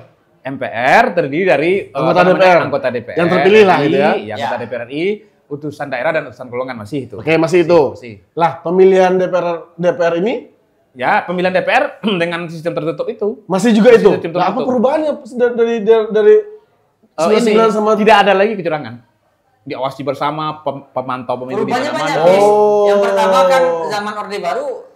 MPR terdiri dari eh, anggota DPR. Anggota DPR. Yang terpilih lah gitu ya. Iya, anggota ya. DPR RI, utusan daerah dan utusan golongan masih itu. Oke, masih itu. Masih. Lah, pemilihan DPR DPR ini Ya, pemilihan DPR *clears throat* dengan sistem tertutup itu. Masih juga itu. Sistem tertutup. apa perubahannya dari dari dari oh, ini, sama tidak ada lagi kecurangan. Diawasi bersama pemantau pemilu di mana-mana. Oh. Yang pertama kan zaman Orde Baru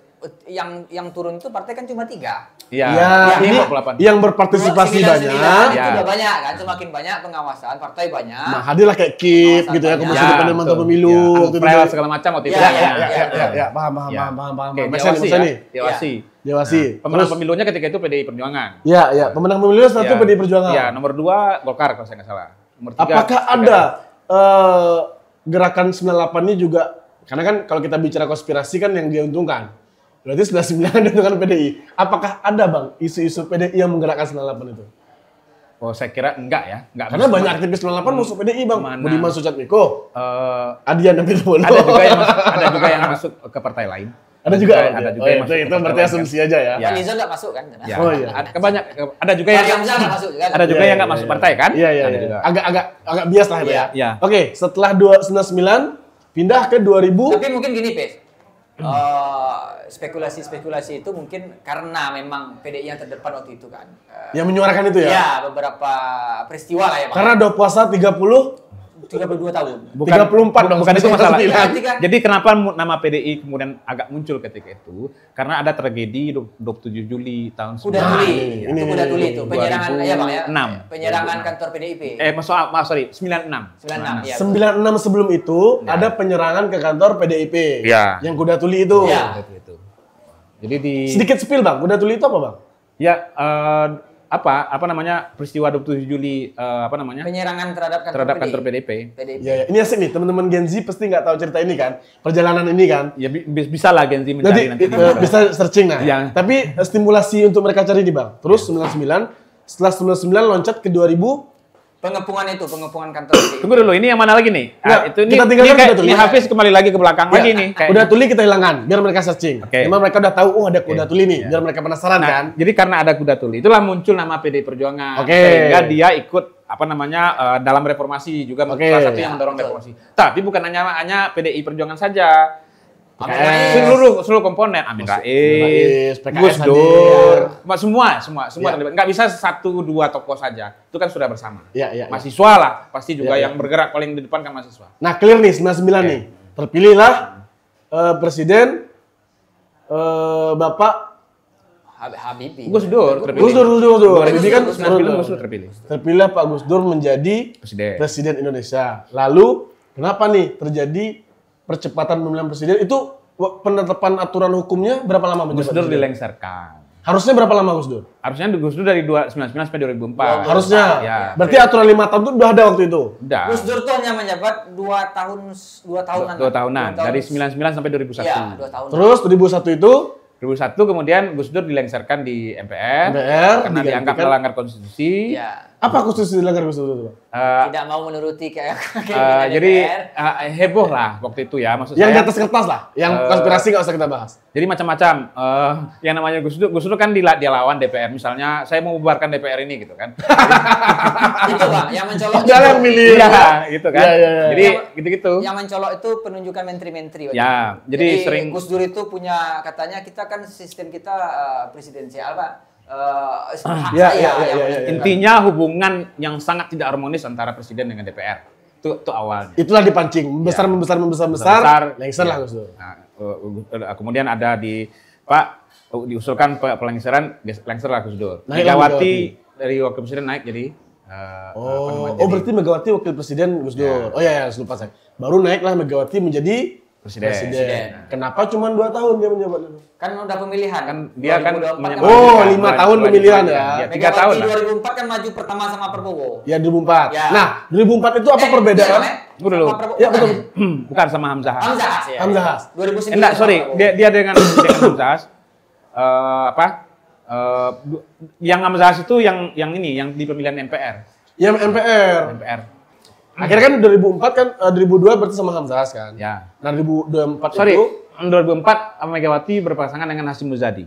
yang yang turun itu partai kan cuma tiga. Iya. Ya, ya, ini yang berpartisipasi sembilan, banyak. ya. Itu iya. banyak kan, semakin banyak pengawasan partai banyak. Nah, hadirlah kayak KIP gitu ya, Komisi ya, Independen Mantau Pemilu, ya, Prel segala macam waktu itu. Iya iya, iya, iya, iya, iya, paham, paham, paham, paham, paham. Oke, ya. Dewasi, ya. Dewasi. Dewasi. Nah, pemenang Terus, pemilunya ketika itu PDI Perjuangan. Iya, iya. Pemenang pemilunya satu PDI Perjuangan. Iya, nomor dua Golkar kalau saya nggak salah. Nomor tiga, Apakah ada eh, gerakan 98 ini juga karena kan kalau kita bicara konspirasi kan yang diuntungkan Berarti sudah sembilan itu kan PDI. Apakah ada bang isu-isu PDI yang menggerakkan 98 itu? Oh saya kira enggak ya. Enggak Karena banyak mana. aktivis 98 musuh masuk PDI bang. Mana, Budiman Sujatmiko, uh, eh, Adian Apitupulu. Ada juga yang masuk, *laughs* ada juga yang masuk ke partai lain. Ada juga, ada, juga oh, yang itu, masuk itu berarti asumsi kan? aja ya. ya. Fadlizon nggak masuk kan? Ya. Oh iya. Ada, banyak, ada juga yang nggak masuk kan? Ada juga ya, yang nggak ya, masuk iya. partai kan? Iya iya. Agak-agak iya. agak bias lah ya. Iya, iya. Oke, setelah sembilan pindah ke 2000. Tapi mungkin gini, Pes Uh, spekulasi-spekulasi itu mungkin karena memang PDI yang terdepan waktu itu kan. Uh, yang menyuarakan itu ya? Ya, beberapa peristiwa lah ya Pak. Karena dua puasa 30 Tiga puluh dua tahun. Bukan, puluh empat. bukan itu masalah. Jadi kenapa nama PDI kemudian agak muncul ketika itu? Karena ada tragedi tujuh Juli tahun Kuda Tuli. Ini iya. Itu Kuda Tuli itu penyerangan iya, ya Bang ya. Penyerangan kantor PDIP. Eh maaf, ah, maaf sorry, Sembilan 96. 96. 96, ya, enam sebelum itu ya. ada penyerangan ke kantor PDIP. Ya. Yang Kuda Tuli itu. Ya. Jadi di Sedikit spill Bang, Kuda Tuli itu apa Bang? Ya, uh, apa apa namanya peristiwa 27 Juli uh, apa namanya penyerangan terhadap kantor, terhadap kantor PDP. PDP. Ya, ya. Ini asik nih teman-teman Gen Z pasti nggak tahu cerita ini kan perjalanan ini kan. Ya bi bisa lah Gen Z mencari nanti. nanti eh, bisa searching nah. Ya. Tapi stimulasi untuk mereka cari di bang. Terus 99 setelah 99 loncat ke 2000 Pengepungan itu, pengepungan kantor. Tunggu dulu, ini yang mana lagi nih? Nah, itu ini, kita tinggalkan, ini, kayak, ini Hafiz kembali lagi ke belakang ya, lagi nih. Kayak. Udah tuli kita hilangkan, biar mereka searching. Okay. Emang mereka udah tahu, oh ada kuda okay. tuli nih, iya. biar mereka penasaran nah, kan. Jadi karena ada kuda tuli, itulah muncul nama PD Perjuangan. Okay. Sehingga dia ikut apa namanya uh, dalam reformasi juga okay. salah satu yang iya, mendorong reformasi. Tapi bukan hanya hanya PDI Perjuangan saja, Amin Seluruh seluruh komponen Amin Rais, Gus Dur, iya. semua semua semua ya. terlibat. Nggak bisa satu dua tokoh saja. Itu kan sudah bersama. Ya, ya, mahasiswa ya. lah pasti juga ya, ya. yang bergerak paling di depan kan mahasiswa. Nah, clear nih 99 okay. Iya. nih. Terpilihlah uh, presiden uh, Bapak Habibie. Gus Dur terpilih. Gus Dur, Gus Dur, Gus Dur. Habibie kan Gus Dur. terpilih. Terpilih Pak Gus Dur menjadi presiden. presiden Indonesia. Lalu kenapa nih terjadi percepatan pemilihan presiden itu penetapan aturan hukumnya berapa lama Gus Dur dilengsarkan. Harusnya berapa lama Gus Dur? Harusnya Gus Dur dari 2019 sampai 2004. Oh, harusnya. Ya. Berarti aturan lima tahun itu udah ada waktu itu. Udah. Gus Dur tuh hanya menjabat dua tahun dua tahunan. Dua tahunan. Dua tahun. Dari 1999 sampai 2001. Ya, 2 tahun. Terus 2001 itu 2001 kemudian Gus Dur dilengsarkan di MPR, MPR karena dianggap melanggar konstitusi. Ya apa khusus dilanggar Gus Dur? Uh, eh, Tidak mau menuruti kayak uh, jadi uh, heboh lah waktu itu ya maksud yang saya. Yang di atas kertas lah, yang uh, konspirasi nggak usah kita bahas. Jadi macam-macam. Uh, yang namanya Gus Dur, Gus Dur kan dia lawan DPR. Misalnya saya mau bubarkan DPR ini gitu kan. *laughs* itu lah yang mencolok. Oh, yang milih. Iya, gitu kan. Ya, ya, ya. Jadi gitu-gitu. Yang, yang mencolok itu penunjukan menteri-menteri. Ya, jadi, jadi sering. Gus Dur itu punya katanya kita kan sistem kita uh, presidensial pak uh, ah, ya, saya. Ya, ya, ya, ya, intinya hubungan yang sangat tidak harmonis antara presiden dengan DPR. Itu, itu awalnya. Itulah dipancing. besar ya. membesar, membesar, membesar. Besar, lengser ya. lah Nah, eh, eh, kemudian ada di Pak diusulkan pelengseran lengser lah Gus Dur. Megawati dari wakil presiden naik jadi Uh, oh, oh jadi, berarti Megawati wakil presiden Gus ya. Dur. Yeah. Oh ya, ya, lupa saya. Baru naiklah Megawati menjadi Presiden. Presiden. Nah. Kenapa cuma 2 tahun dia menjabat itu? Kan udah pemilihan. Kan dia kan, kan Oh, 5 kan, tahun pemilihan ya. ya 3 Megawati tahun. 2004 lah. kan maju pertama sama Prabowo. Ya 2004. Ya. Nah, 2004 itu apa eh, perbedaan? Tunggu dulu. Ya betul. *clears throat* Bukan sama Hamzah. Hamzah. Ya, Hamzah. Ya. 2009. Iya. Enggak, sorry. Dia, dia dengan dengan Hamzah uh, apa? Uh, yang Hamzah itu yang yang ini yang di pemilihan MPR. Yang MPR. MPR. Akhirnya kan 2004 kan, 2002 eh, berarti sama Hamzah kan? Ya. Nah 2004 Sorry, itu... 2004 sama Megawati berpasangan dengan Hasim Muzadi.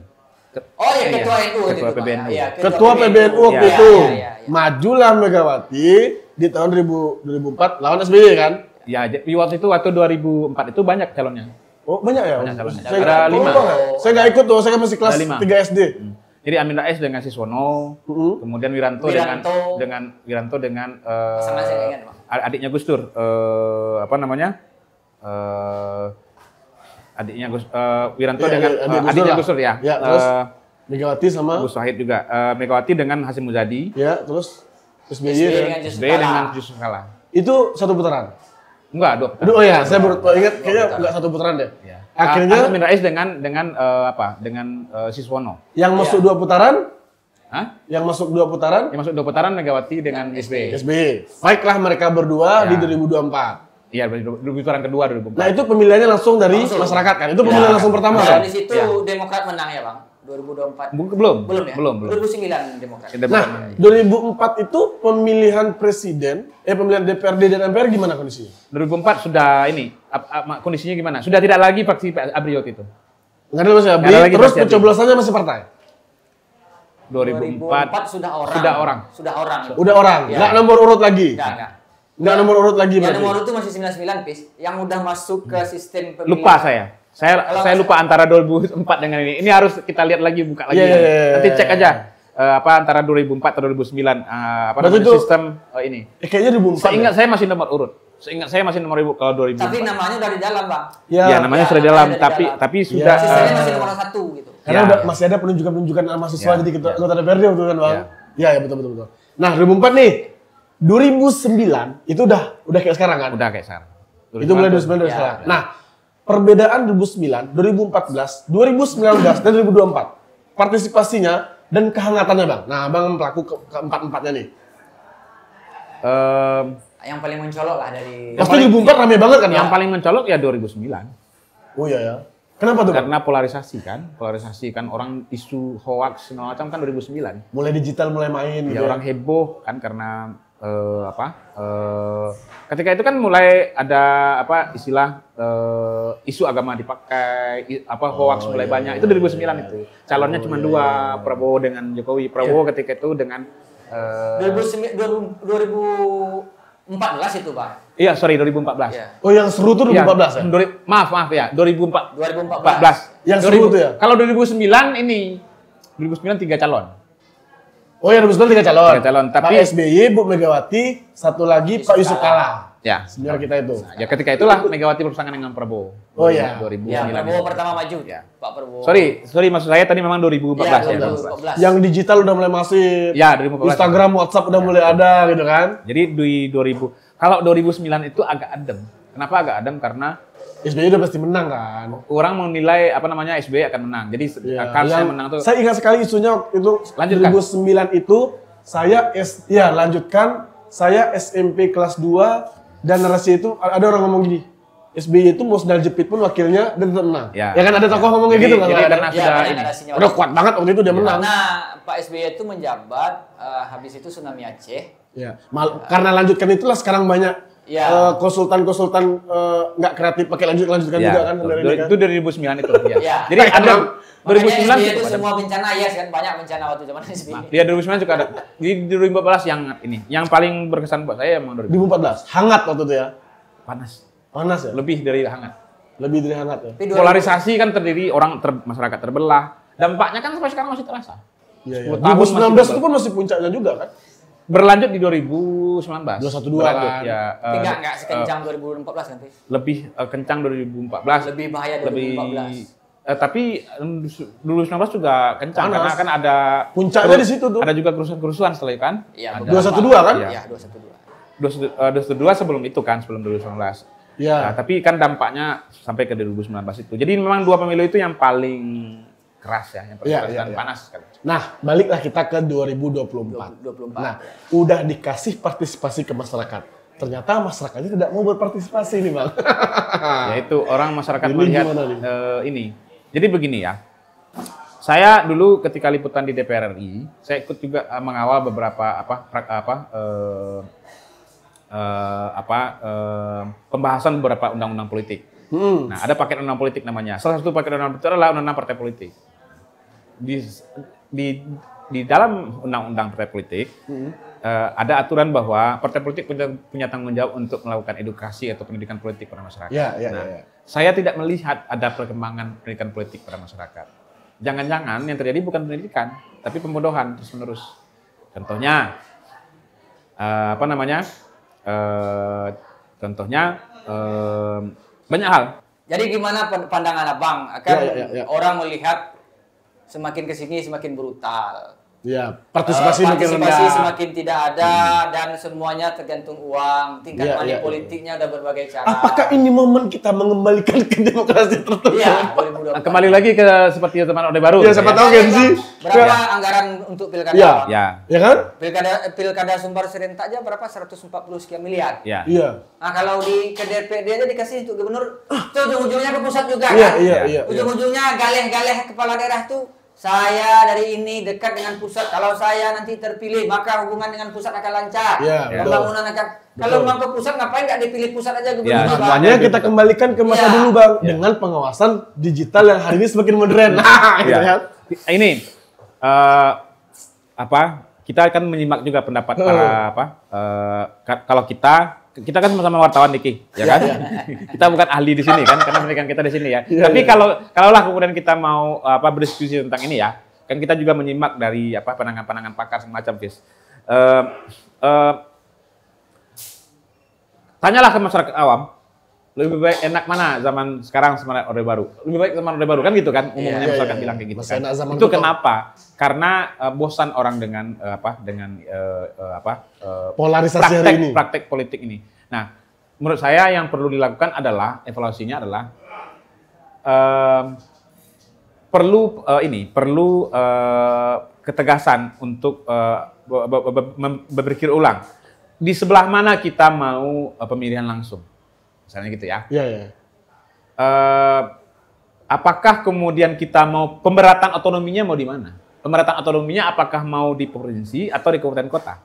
Oh iya, iya ketua NU. Ketua PBNU. Ya, ketua, ketua PBNU waktu ya, itu. Ya, ya, ya. Majulah Megawati di tahun 2000, 2004 lawan SBY kan? Ya, di waktu itu waktu 2004 itu banyak calonnya. Oh banyak ya? Banyak calonnya. Saya ada lima. Oh, saya nggak ikut tuh, saya kan masih kelas 3 SD. Hmm. Jadi Amin Rais dengan Siswono, uh-huh. kemudian Wiranto, Wiranto dengan dengan Wiranto dengan uh, adiknya Gus Dur, uh, apa namanya? Uh, adiknya Gus uh, Wiranto ya, dengan ya, uh, adiknya Gus Dur ya. ya terus uh, Megawati sama Gus Wahid juga. Uh, Megawati dengan Hasim Muzadi. Ya, terus Gus dengan dengan Yusuf Kala. Itu satu putaran. Enggak, dua putaran. Aduh, oh ya, saya baru oh, ingat kayaknya enggak satu putaran deh. Ya. Ah, akhirnya Amin Rais dengan dengan uh, apa? Dengan uh, Siswono. Yang iya. masuk dua putaran? Hah? Yang masuk dua putaran? Yang masuk dua putaran Megawati dengan SBY. Iya, SB Baiklah mereka berdua ya. di 2024. Iya, iya putaran kedua 2024. Nah, itu pemilihannya langsung dari langsung. masyarakat kan? Itu pemilihan ya. langsung pertama nah, kan? Dari situ ya. Demokrat menang ya, Bang. 2024. Belum. Belum ya? Belum, belum. 2009 Demokrat. Nah, 2004 itu pemilihan presiden, eh pemilihan DPRD dan MPR gimana kondisinya? 2004 sudah ini, ap, kondisinya gimana? Sudah tidak lagi faksi Abriot itu. Enggak ada masih Abri, ada terus pencoblosannya masih partai? 2004, 2004 sudah orang. Sudah orang. Sudah orang. Udah orang. Ya. Nggak nomor urut lagi. Enggak, nomor urut lagi berarti. Ya, nomor urut itu masih 99, Pis. Yang udah masuk ke iya. sistem pemilihan. Lupa saya. Saya Alang saya lupa antara 2004 dengan ini. Ini harus kita lihat lagi buka lagi. Yeah, yeah, iya, iya, Nanti cek iya, aja uh, apa antara 2004 atau 2009 uh, eh, apa namanya itu, sistem uh, ini. Eh, kayaknya 2004. Saya ingat ya? saya masih nomor urut. seingat ingat saya masih nomor ibu kalau 2004. Tapi namanya dari dalam, Bang. Ya, ya namanya ya, sudah dalam, tapi dalam. tapi ya. sudah sistemnya masih nomor satu gitu. Karena ya, udah, ya. masih ada penunjukan-penunjukan mahasiswa ya, jadi kita gitu, gitu, ya. anggota DPRD betul kan, Bang? Ya, ya, ya betul betul betul. Nah, 2004 nih. 2009 itu udah udah kayak sekarang kan? Udah kayak sekarang. 2004, itu mulai 2009 ya, sekarang. Ya. Nah, perbedaan 2009, 2014, 2019 dan 2024 partisipasinya dan kehangatannya bang. Nah bang pelaku ke keempat empatnya nih. Um, yang paling mencolok lah dari. Pasti 2004 rame banget kan? Yang ya? paling mencolok ya 2009. Oh iya ya. Kenapa tuh? Karena polarisasi kan, polarisasi kan orang isu hoax segala macam kan 2009. Mulai digital mulai main. Ya, gitu ya. orang heboh kan karena eh, apa eh, ketika itu kan mulai ada apa istilah eh, isu agama dipakai apa hoax oh, mulai iya, banyak iya, itu 2009 iya, iya. itu calonnya oh, cuma iya, dua iya. iya. Prabowo dengan Jokowi iya. Prabowo iya. ketika itu dengan eh, 2009 2000 2014 itu, Pak. Iya, sorry 2014. Oh, yang seru tuh 2014 ya? ya? maaf, maaf ya. 2004, 2014. 2014. Yang seru 2000, ya? Kalau 2009 ini 2009 tiga calon. Oh ya 2009 tiga calon. Tiga calon. Tapi Pak SBY, Bu Megawati, satu lagi Yusuf Pak Yusuf Kala. Ya. Senior kita itu. ya ketika itulah Megawati berpasangan dengan Prabowo. Oh iya. 2009. Ya, Prabowo pertama maju. Ya. Pak Prabowo. Sorry, sorry maksud saya tadi memang 2014 iya, ya. ya 2014. Yang digital udah mulai masif. Ya, 2014. Instagram, WhatsApp udah ya. mulai ada gitu kan. Jadi di 2000 kalau 2009 itu agak adem. Kenapa agak adem? Karena SBY udah pasti menang kan. Orang menilai apa namanya SBY akan menang. Jadi ya, kalau eh, saya menang tuh. Saya ingat sekali isunya itu lanjutkan. 2009 itu saya S ya lanjutkan saya SMP kelas 2 dan narasi itu ada orang ngomong gini. SBY itu mau sedal jepit pun wakilnya dan tetap menang. Ya, ya kan ada tokoh ya. ngomongnya gitu kan. Jadi karena ya, sudah ini. Udah kuat banget waktu itu dia ya. menang. Nah Pak SBY itu menjabat uh, habis itu tsunami Aceh. Ya. Mal uh, karena lanjutkan itulah sekarang banyak ya. uh, konsultan-konsultan uh, nggak kreatif pakai lanjut-lanjutkan ya, juga kan dari itu, kan? itu dari 2009 itu ya. *laughs* ya. Jadi ada 2009 SBY itu semua bencana ya yes, kan banyak bencana waktu zaman SBY. Nah, dia 2009 juga ada. Di 2014 yang ini yang paling berkesan buat saya emang 2014. 2014. Hangat waktu itu ya. Panas. Panas ya. Lebih dari hangat. Lebih dari hangat ya. Polarisasi kan terdiri orang ter, masyarakat terbelah. Dampaknya kan sampai sekarang masih terasa. Ya, ya. 2019 itu pun masih puncaknya juga kan? berlanjut di 2019. 2012 dua kan. ya. Tidak sekencang enggak sekencang uh, 2014 nanti. Lebih uh, kencang 2014. Lebih bahaya 2014. Lebih, uh, tapi 2019 juga kencang Panas. karena kan ada puncaknya di situ tuh. Ada juga kerusuhan-kerusuhan setelah itu kan? Iya, 212 kan? Iya, 212. 212 eh, sebelum itu kan, sebelum 2019. Iya. Nah, tapi kan dampaknya sampai ke 2019 itu. Jadi memang dua pemilu itu yang paling keras ya, yang ya, ya, ya. panas sekali. Nah, baliklah kita ke 2024. 2024. Nah, ya. udah dikasih partisipasi ke masyarakat. Ternyata masyarakatnya tidak mau berpartisipasi nih, Bang. *laughs* Yaitu orang masyarakat Jadi melihat uh, ini. Jadi begini ya. Saya dulu ketika liputan di DPR RI, saya ikut juga eh, mengawal beberapa apa prak, apa uh, uh, apa uh, pembahasan beberapa undang-undang politik. Hmm. Nah, ada paket undang undang politik namanya. Salah satu paket undang undang politik adalah undang-undang partai politik. Di di di dalam undang-undang partai politik hmm. uh, ada aturan bahwa partai politik punya, punya tanggung jawab untuk melakukan edukasi atau pendidikan politik pada masyarakat. Ya, ya, nah, ya, ya. saya tidak melihat ada perkembangan pendidikan politik pada masyarakat. Jangan-jangan yang terjadi bukan pendidikan, tapi pembodohan terus-menerus. Contohnya uh, apa namanya? Uh, contohnya uh, banyak hal. Jadi gimana pandangan abang akan ya, ya, ya, ya. orang melihat semakin kesini semakin brutal, Ya, partisipasi, uh, partisipasi semakin rendah. semakin tidak ada hmm. dan semuanya tergantung uang. Tingkat ya, money ya, politiknya ya. ada berbagai cara. Apakah ini momen kita mengembalikan ke demokrasi tertutup? Ya, nah, Kembali lagi ke seperti teman-teman Orde Baru. Ya, siapa ya. tahu kan sih. Berapa ya. anggaran untuk pilkada? Iya. Ya. ya. Ya kan? Pilkada pilkada Sumbar serentak aja berapa? 140 sekian miliar. Iya. Ya. Nah, kalau di ke DPD aja dikasih untuk gubernur, itu ujung-ujungnya ke pusat juga ya, kan? Iya, Ya, Ujung-ujungnya galeh-galeh kepala daerah tuh saya dari ini dekat dengan pusat. Kalau saya nanti terpilih, maka hubungan dengan pusat akan lancar. Ya, yeah, Pembangunan akan. Kalau mau ke pusat, ngapain nggak dipilih pusat aja gubernur? Ya, yeah, semuanya bang. kita kembalikan ke masa ya. dulu, bang, ya. dengan pengawasan digital yang hari ini semakin modern. Nah, *laughs* ya. ya. Ini uh, apa? Kita akan menyimak juga pendapat para apa? Uh, kalau kita kita kan sama-sama wartawan Niki, ya kan? Iya. kita bukan ahli di sini kan, karena pendidikan kita di sini ya. Iya, Tapi iya. kalau kalaulah kemudian kita mau apa berdiskusi tentang ini ya, kan kita juga menyimak dari apa pandangan-pandangan pakar semacam bis. Uh, uh, tanyalah ke masyarakat awam, lebih baik enak mana zaman sekarang zaman Orde Baru? Lebih baik zaman Orde Baru kan gitu kan iya, umumnya yeah, misalkan yeah, bilang iya. kayak gitu kan. Itu kenapa? Karena uh, bosan orang dengan uh, apa dengan uh, uh, apa uh, polarisasi praktek, hari ini. Praktek politik ini. Nah, menurut saya yang perlu dilakukan adalah evaluasinya adalah uh, perlu uh, ini perlu uh, ketegasan untuk uh, berpikir ulang di sebelah mana kita mau uh, pemilihan langsung misalnya gitu ya. Iya. Ya. Uh, apakah kemudian kita mau pemberatan otonominya mau di mana? pemberatan otonominya apakah mau di provinsi atau di kabupaten kota?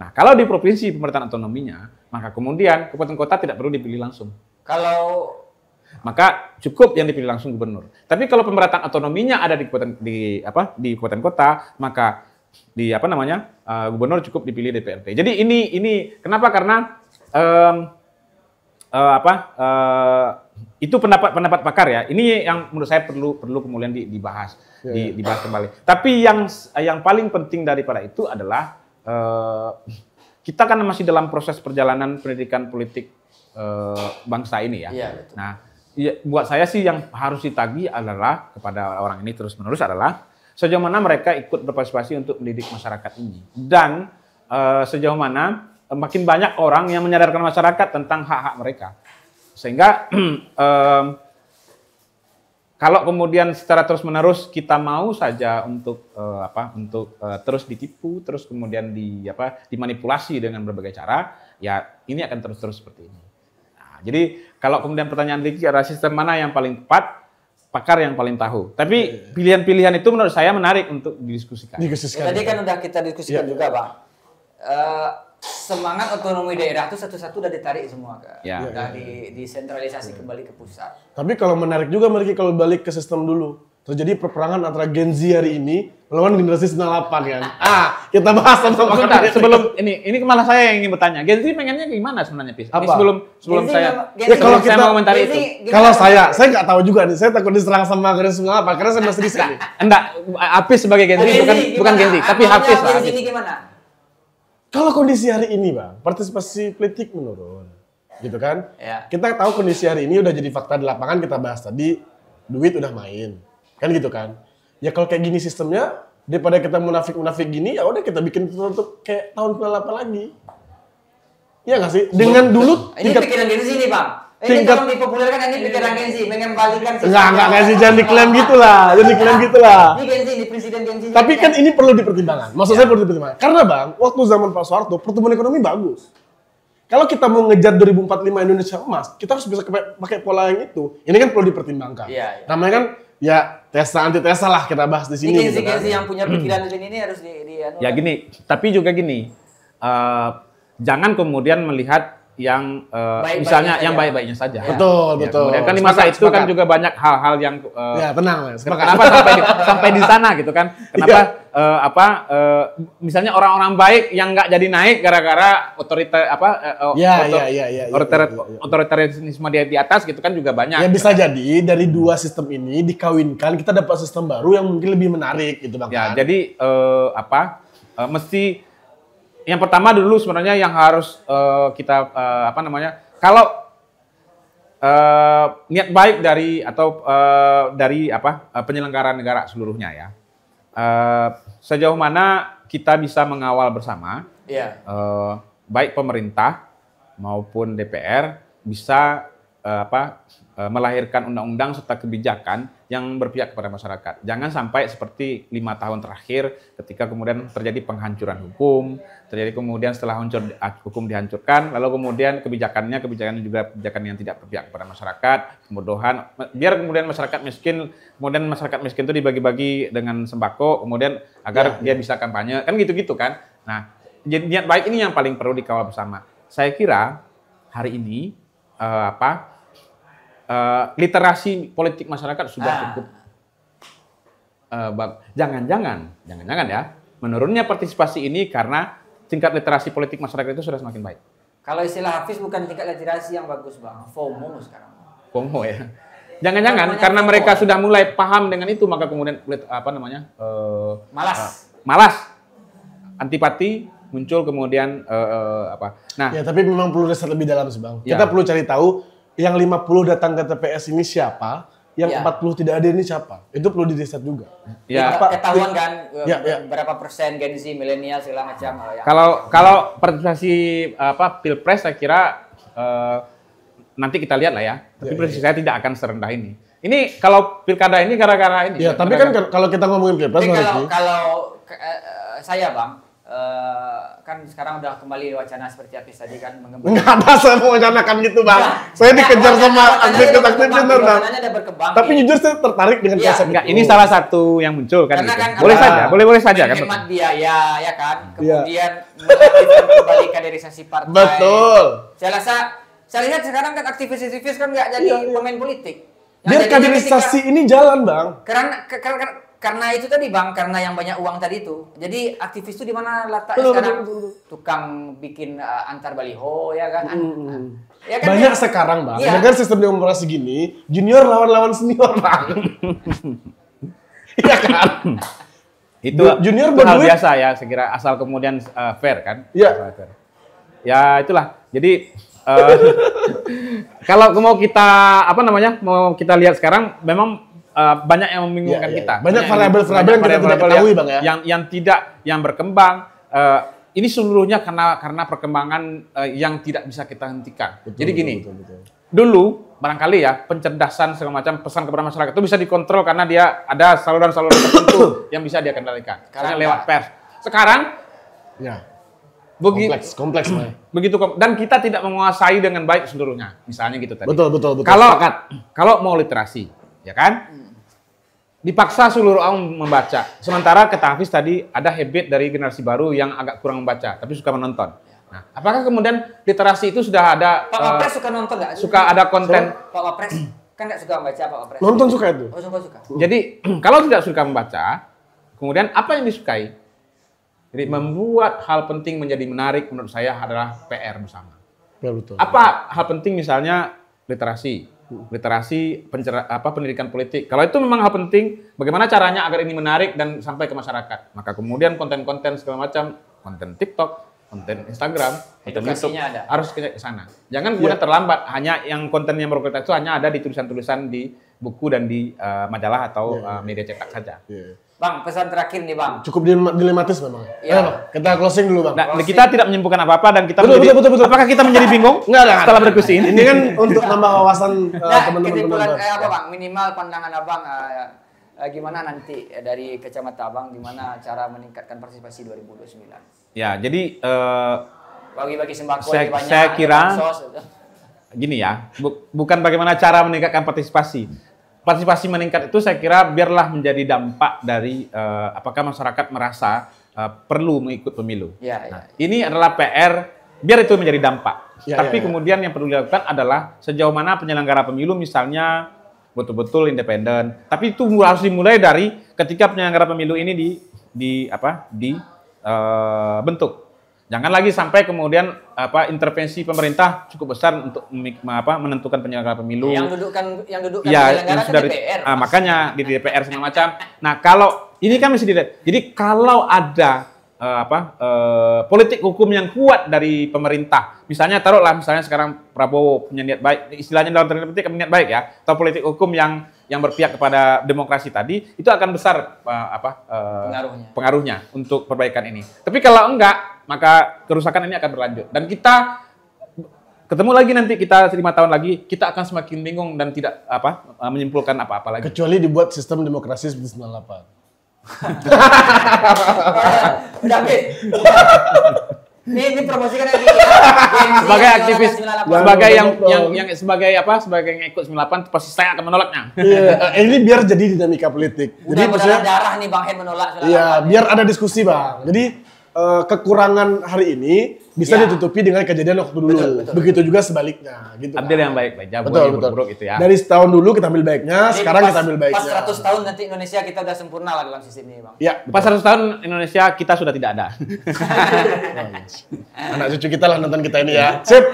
Nah, kalau di provinsi pemerintahan otonominya, maka kemudian kabupaten kota tidak perlu dipilih langsung. Kalau maka cukup yang dipilih langsung gubernur. Tapi kalau pemerintahan otonominya ada di kabupaten di apa di kabupaten kota, maka di apa namanya uh, gubernur cukup dipilih DPRD. Jadi ini ini kenapa karena um, uh, apa uh, itu pendapat pendapat pakar ya. Ini yang menurut saya perlu perlu kemudian dibahas yeah. di, iya. dibahas kembali. Tapi yang yang paling penting daripada itu adalah uh, kita kan masih dalam proses perjalanan pendidikan politik uh, bangsa ini ya. Yeah, iya, Nah, ya, buat saya sih yang harus ditagi adalah kepada orang ini terus menerus adalah sejauh mana mereka ikut berpartisipasi untuk mendidik masyarakat ini dan uh, sejauh mana makin banyak orang yang menyadarkan masyarakat tentang hak-hak mereka. Sehingga um, *clears throat* kalau kemudian secara terus-menerus kita mau saja untuk uh, apa untuk uh, terus ditipu, terus kemudian di apa dimanipulasi dengan berbagai cara, ya ini akan terus-terus seperti ini. Nah, jadi kalau kemudian pertanyaan lagi, adalah sistem mana yang paling tepat, pakar yang paling tahu. Tapi iya, iya. pilihan-pilihan itu menurut saya menarik untuk didiskusikan. Ya, tadi kan udah kita diskusikan ya. juga, Bang. Uh, eh, semangat otonomi daerah itu satu-satu udah ditarik semua kan. Ya. Udah ya, ya, ya. disentralisasi ya. kembali ke pusat. Tapi kalau menarik juga mereka kalau balik ke sistem dulu. Terjadi perperangan antara Gen Z hari ini melawan generasi 98 kan. ah, kita bahas sama Sebentar, sebelum ini ini malah saya yang ingin bertanya. Gen Z pengennya gimana sebenarnya, Pis? Apa? Ini sebelum sebelum Gen Z, saya Gen ya, Z, ya, kalau kita, saya mau itu. Kalau saya, saya nggak tahu juga nih. Saya takut diserang sama generasi 98 karena saya masih di sini. Enggak, Apis sebagai Gen Z bukan bukan Gen Z, tapi Hafiz lah. Gen Z ini gimana? Kalau kondisi hari ini bang, partisipasi politik menurun, gitu kan? Ya. Kita tahu kondisi hari ini udah jadi fakta di lapangan kita bahas tadi, duit udah main, kan gitu kan? Ya kalau kayak gini sistemnya, daripada kita munafik-munafik gini, ya udah kita bikin tertutup kayak tahun 98 lagi. Iya nggak sih? Dengan dulu tingkat... Ini pikiran diri sih nih bang, ini tolong dipopulerkan ini pikiran Genzi mengembalikan Enggak, enggak kayak jangan diklaim gitu lah. Jangan diklaim nah, gitu lah. Ini Genzi, ini presiden Genzi. Tapi kan, kan ini perlu dipertimbangkan. Maksud iya. saya perlu dipertimbangkan. Karena Bang, waktu zaman Pak Soeharto pertumbuhan ekonomi bagus. Kalau kita mau ngejar 2045 Indonesia emas, kita harus bisa pakai pola yang itu. Ini kan perlu dipertimbangkan. Iya, iya. Namanya kan ya tesa anti tesa lah kita bahas di sini. Ini Genzi, gitu kan. yang punya hmm. pikiran ini, ini harus di, di anu. Ya gini, tapi juga gini. Uh, jangan kemudian melihat yang uh, eh, baik misalnya yang ya. baik-baiknya saja. Iya. Betul, ya. betul. Kemudian kan di masa sepakat, itu kan sepakat. kan juga banyak hal-hal yang uh, ya tenang lah. Kenapa sampai di, sampai di sana gitu kan? *laughs* Kenapa ya. uh, apa uh, misalnya orang-orang baik yang nggak jadi naik gara-gara otoriter apa uh, ya, ya, ya, ya, otoriter, iya, ya, otoritarianisme di, atas gitu kan juga banyak. Ya bisa jadi dari dua sistem ini dikawinkan kita dapat sistem baru yang mungkin lebih menarik gitu bang. Ya, kan. jadi uh, apa uh, mesti yang pertama dulu sebenarnya yang harus uh, kita uh, apa namanya kalau uh, niat baik dari atau uh, dari apa penyelenggara negara seluruhnya ya uh, sejauh mana kita bisa mengawal bersama yeah. Iya. uh, baik pemerintah maupun DPR bisa uh, apa uh, melahirkan undang-undang serta kebijakan yang berpihak kepada masyarakat. Jangan sampai seperti lima tahun terakhir ketika kemudian terjadi penghancuran hukum, terjadi kemudian setelah hancur, hukum dihancurkan, lalu kemudian kebijakannya, kebijakan juga kebijakan yang tidak berpihak kepada masyarakat, kemudahan. biar kemudian masyarakat miskin, kemudian masyarakat miskin itu dibagi-bagi dengan sembako, kemudian agar ya, dia ya. bisa kampanye, kan gitu-gitu kan. Nah, niat baik ini yang paling perlu dikawal bersama. Saya kira hari ini uh, apa Eh, literasi politik masyarakat sudah ah. cukup jangan eh, jangan-jangan, jangan-jangan ya, menurunnya partisipasi ini karena tingkat literasi politik masyarakat itu sudah semakin baik. Kalau istilah Hafiz bukan tingkat literasi yang bagus bang, FOMO sekarang. FOMO ya. Jangan-jangan karena FOMO. mereka sudah mulai paham dengan itu maka kemudian apa namanya? Uh, malas. Uh, malas. Antipati muncul kemudian uh, uh, apa? Nah. Ya tapi memang perlu riset lebih dalam sih bang. Ya. Kita perlu cari tahu yang 50 datang ke TPS ini siapa, yang ya. 40 tidak ada ini siapa? Itu perlu diriset juga. Ya. Apa, ketahuan kan ya, eh, ya. berapa persen Gen Z milenial segala macam. Eh, ya. Kalau kalau presentasi apa pilpres saya kira uh, nanti kita lihat lah ya. Tapi ya, ya, ya. saya tidak akan serendah ini. Ini kalau pilkada ini gara-gara ini. Ya, ya tapi kan, kan kalau kita ngomongin pilpres Kalau kalau uh, saya bang, Eh, kan sekarang udah kembali wacana seperti apa tadi kan mengembang. Enggak ada saya mau wacanakan gitu bang. Ya, saya dikejar nah, sama aktivis-aktivis benar bang. Tapi jujur saya tertarik dengan ya. konsep Ini salah satu yang muncul kan. gitu. kan boleh saja, boleh boleh saja kan. Hemat biaya ya kan. Iya. Kemudian ya. kembali kaderisasi partai. Betul. Saya rasa saya lihat sekarang kan aktivis-aktivis kan nggak jadi iya, iya. pemain politik. dia Biar kaderisasi kan- ini jalan bang. karena karena itu tadi bang karena yang banyak uang tadi itu jadi aktivis itu di mana letaknya sekarang tukang bikin uh, antar baliho ya kan hmm, hmm, nah, -hmm. ya kan banyak ya? sekarang bang ya. dengan sistem demokrasi gini junior lawan lawan senior bang iya kan itu junior itu hal biasa ya segera asal kemudian uh, fair kan iya fair. ya itulah jadi uh, *laughs* kalau mau kita apa namanya mau kita lihat sekarang memang Eh, banyak yang membingungkan ya, ya, kita. Ya. Banyak variabel-variabel yang, variable, variable yang tidak ketahui, Bang ya. Yang yang tidak yang berkembang uh, ini seluruhnya karena karena perkembangan uh, yang tidak bisa kita hentikan. Betul, Jadi gini. Betul, betul, betul. Dulu barangkali ya pencerdasan segala macam pesan kepada masyarakat itu bisa dikontrol karena dia ada saluran-saluran tertentu *coughs* yang bisa dia kendalikan. Karena lewat pers. Sekarang ya. Begitu, kompleks, kompleks. *coughs* begitu dan kita tidak menguasai dengan baik seluruhnya. Misalnya gitu tadi. Betul, betul, betul. Kalau kalau mau literasi, ya kan? Hmm dipaksa seluruh orang membaca. Sementara ke Hafiz tadi ada habit dari generasi baru yang agak kurang membaca, tapi suka menonton. Nah, apakah kemudian literasi itu sudah ada? Pak Wapres uh, suka nonton nggak? Suka ada konten? So, Pak Wapres kan nggak suka membaca Pak Wapres. Nonton suka itu? Oh, suka suka. Jadi *clears throat* kalau tidak suka membaca, kemudian apa yang disukai? Jadi hmm. membuat hal penting menjadi menarik menurut saya adalah PR bersama. Ya, betul. Apa hal penting misalnya literasi? Hmm. literasi pencera, apa pendidikan politik. Kalau itu memang hal penting, bagaimana caranya agar ini menarik dan sampai ke masyarakat. Maka kemudian konten-konten segala macam, konten TikTok, konten Instagram, konten YouTube ada. harus ke sana. Jangan ya. kemudian yeah. terlambat. Hanya yang konten kontennya berkualitas itu hanya ada di tulisan-tulisan di buku dan di uh, majalah atau yeah. Ya, ya, uh, media cetak saja. Yeah. Bang, pesan terakhir nih bang. Cukup dilematis memang. Ya. Ayo, kita closing dulu bang. Nah, closing. Kita tidak menyimpulkan apa-apa dan kita betul, menjadi, betul, betul, betul. apakah kita menjadi bingung *laughs* Enggak ada. setelah berdiskusi ini? Ini kan untuk nambah wawasan teman *laughs* eh, nah, teman-teman. kita eh, apa bang? Minimal pandangan abang uh, uh, gimana nanti uh, dari kecamatan abang gimana cara meningkatkan partisipasi 2029? Ya, jadi uh, bagi-bagi sembako saya, banyak. Saya kira. Gini ya, bu bukan bagaimana cara meningkatkan partisipasi partisipasi meningkat itu saya kira biarlah menjadi dampak dari uh, apakah masyarakat merasa uh, perlu mengikut pemilu. Ya, nah, ya. Nah, ini adalah PR biar itu menjadi dampak. Ya, Tapi ya, ya. kemudian yang perlu dilakukan adalah sejauh mana penyelenggara pemilu misalnya betul-betul independen. Tapi itu harus dimulai dari ketika penyelenggara pemilu ini di di apa? di uh, bentuk. Jangan lagi sampai kemudian apa intervensi pemerintah cukup besar untuk apa menentukan penyelenggara pemilu. Yang dudukkan yang dudukkan ya, penyelenggara yang sudah DPR. ah, makanya di DPR segala macam. Nah, kalau ini kan mesti dilihat. Jadi kalau ada uh, apa uh, politik hukum yang kuat dari pemerintah. Misalnya taruhlah misalnya sekarang Prabowo punya niat baik, istilahnya dalam tanda petik niat baik ya, atau politik hukum yang yang berpihak kepada demokrasi tadi itu akan besar uh, apa uh, pengaruhnya. pengaruhnya untuk perbaikan ini. Tapi kalau enggak maka kerusakan ini akan berlanjut. Dan kita ketemu lagi nanti kita lima tahun lagi kita akan semakin bingung dan tidak apa menyimpulkan apa-apa lagi. Kecuali dibuat sistem demokrasi 1998. Udah Ini ini promosikan lagi. sebagai aktivis sebagai yang yang yang sebagai apa sebagai yang ikut sembilan puluh delapan, pasti saya akan menolaknya. Iya, eh, ini biar jadi dinamika politik. Jadi maksudnya darah nih Bang Hen menolak Iya, biar ada diskusi, Bang. Jadi Eh, kekurangan hari ini bisa ya. ditutupi dengan kejadian waktu dulu. Betul, betul, Begitu betul. juga sebaliknya gitu. Ambil kan. yang baik-baik, jangan betul, betul. buruk itu ya. Dari setahun dulu kita ambil baiknya, Jadi sekarang pas, kita ambil baiknya. Pas 100 tahun nanti Indonesia kita udah sempurna lah dalam sisi ini, Bang. Ya, betul. pas 100 tahun Indonesia kita sudah tidak ada. *laughs* Anak cucu kita lah nonton kita ini ya. Iya. Sip.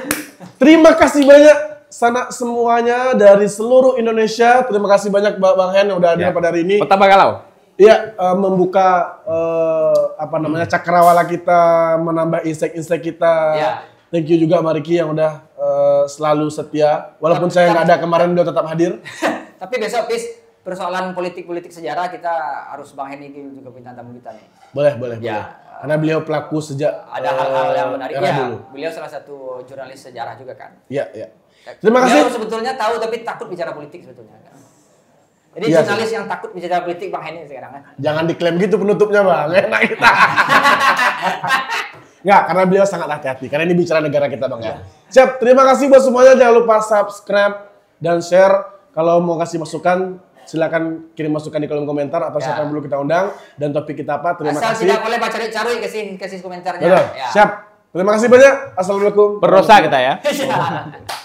Terima kasih banyak sana semuanya dari seluruh Indonesia. Terima kasih banyak Bang Hen yang udah hadir ya. pada hari ini. Pertama galau. Iya, uh, membuka uh, apa namanya cakrawala kita, menambah insek-insek kita. Ya. Thank you juga Mariki yang udah uh, selalu setia. Walaupun tapi, saya nggak ada kemarin dia tetap hadir. *laughs* tapi besok bis persoalan politik-politik sejarah kita harus Bang Henny juga minta tamu kita nih. Boleh, boleh, ya. boleh. Karena beliau pelaku sejak ada hal-hal uh, yang menarik ya. Dulu. Beliau salah satu jurnalis sejarah juga kan. Iya, iya. Terima kasih. Beliau sebetulnya tahu tapi takut bicara politik sebetulnya. Kan? Jadi iya, jurnalis sih. yang takut bicara politik Bang Henny sekarang kan? Jangan diklaim gitu penutupnya Bang, *laughs* enak kita. Enggak, *laughs* karena beliau sangat hati-hati. Karena ini bicara negara kita Bang ya. Iya. Siap, terima kasih buat semuanya. Jangan lupa subscribe dan share. Kalau mau kasih masukan, silakan kirim masukan di kolom komentar atau ya. siapa yang perlu kita undang dan topik kita apa. Terima Asal kasih. Asal tidak boleh Pak Cari Carui kasih kasih komentarnya. Betul. Ya. Siap. Terima kasih banyak. Assalamualaikum. Berdosa kita ya. *laughs* Iya.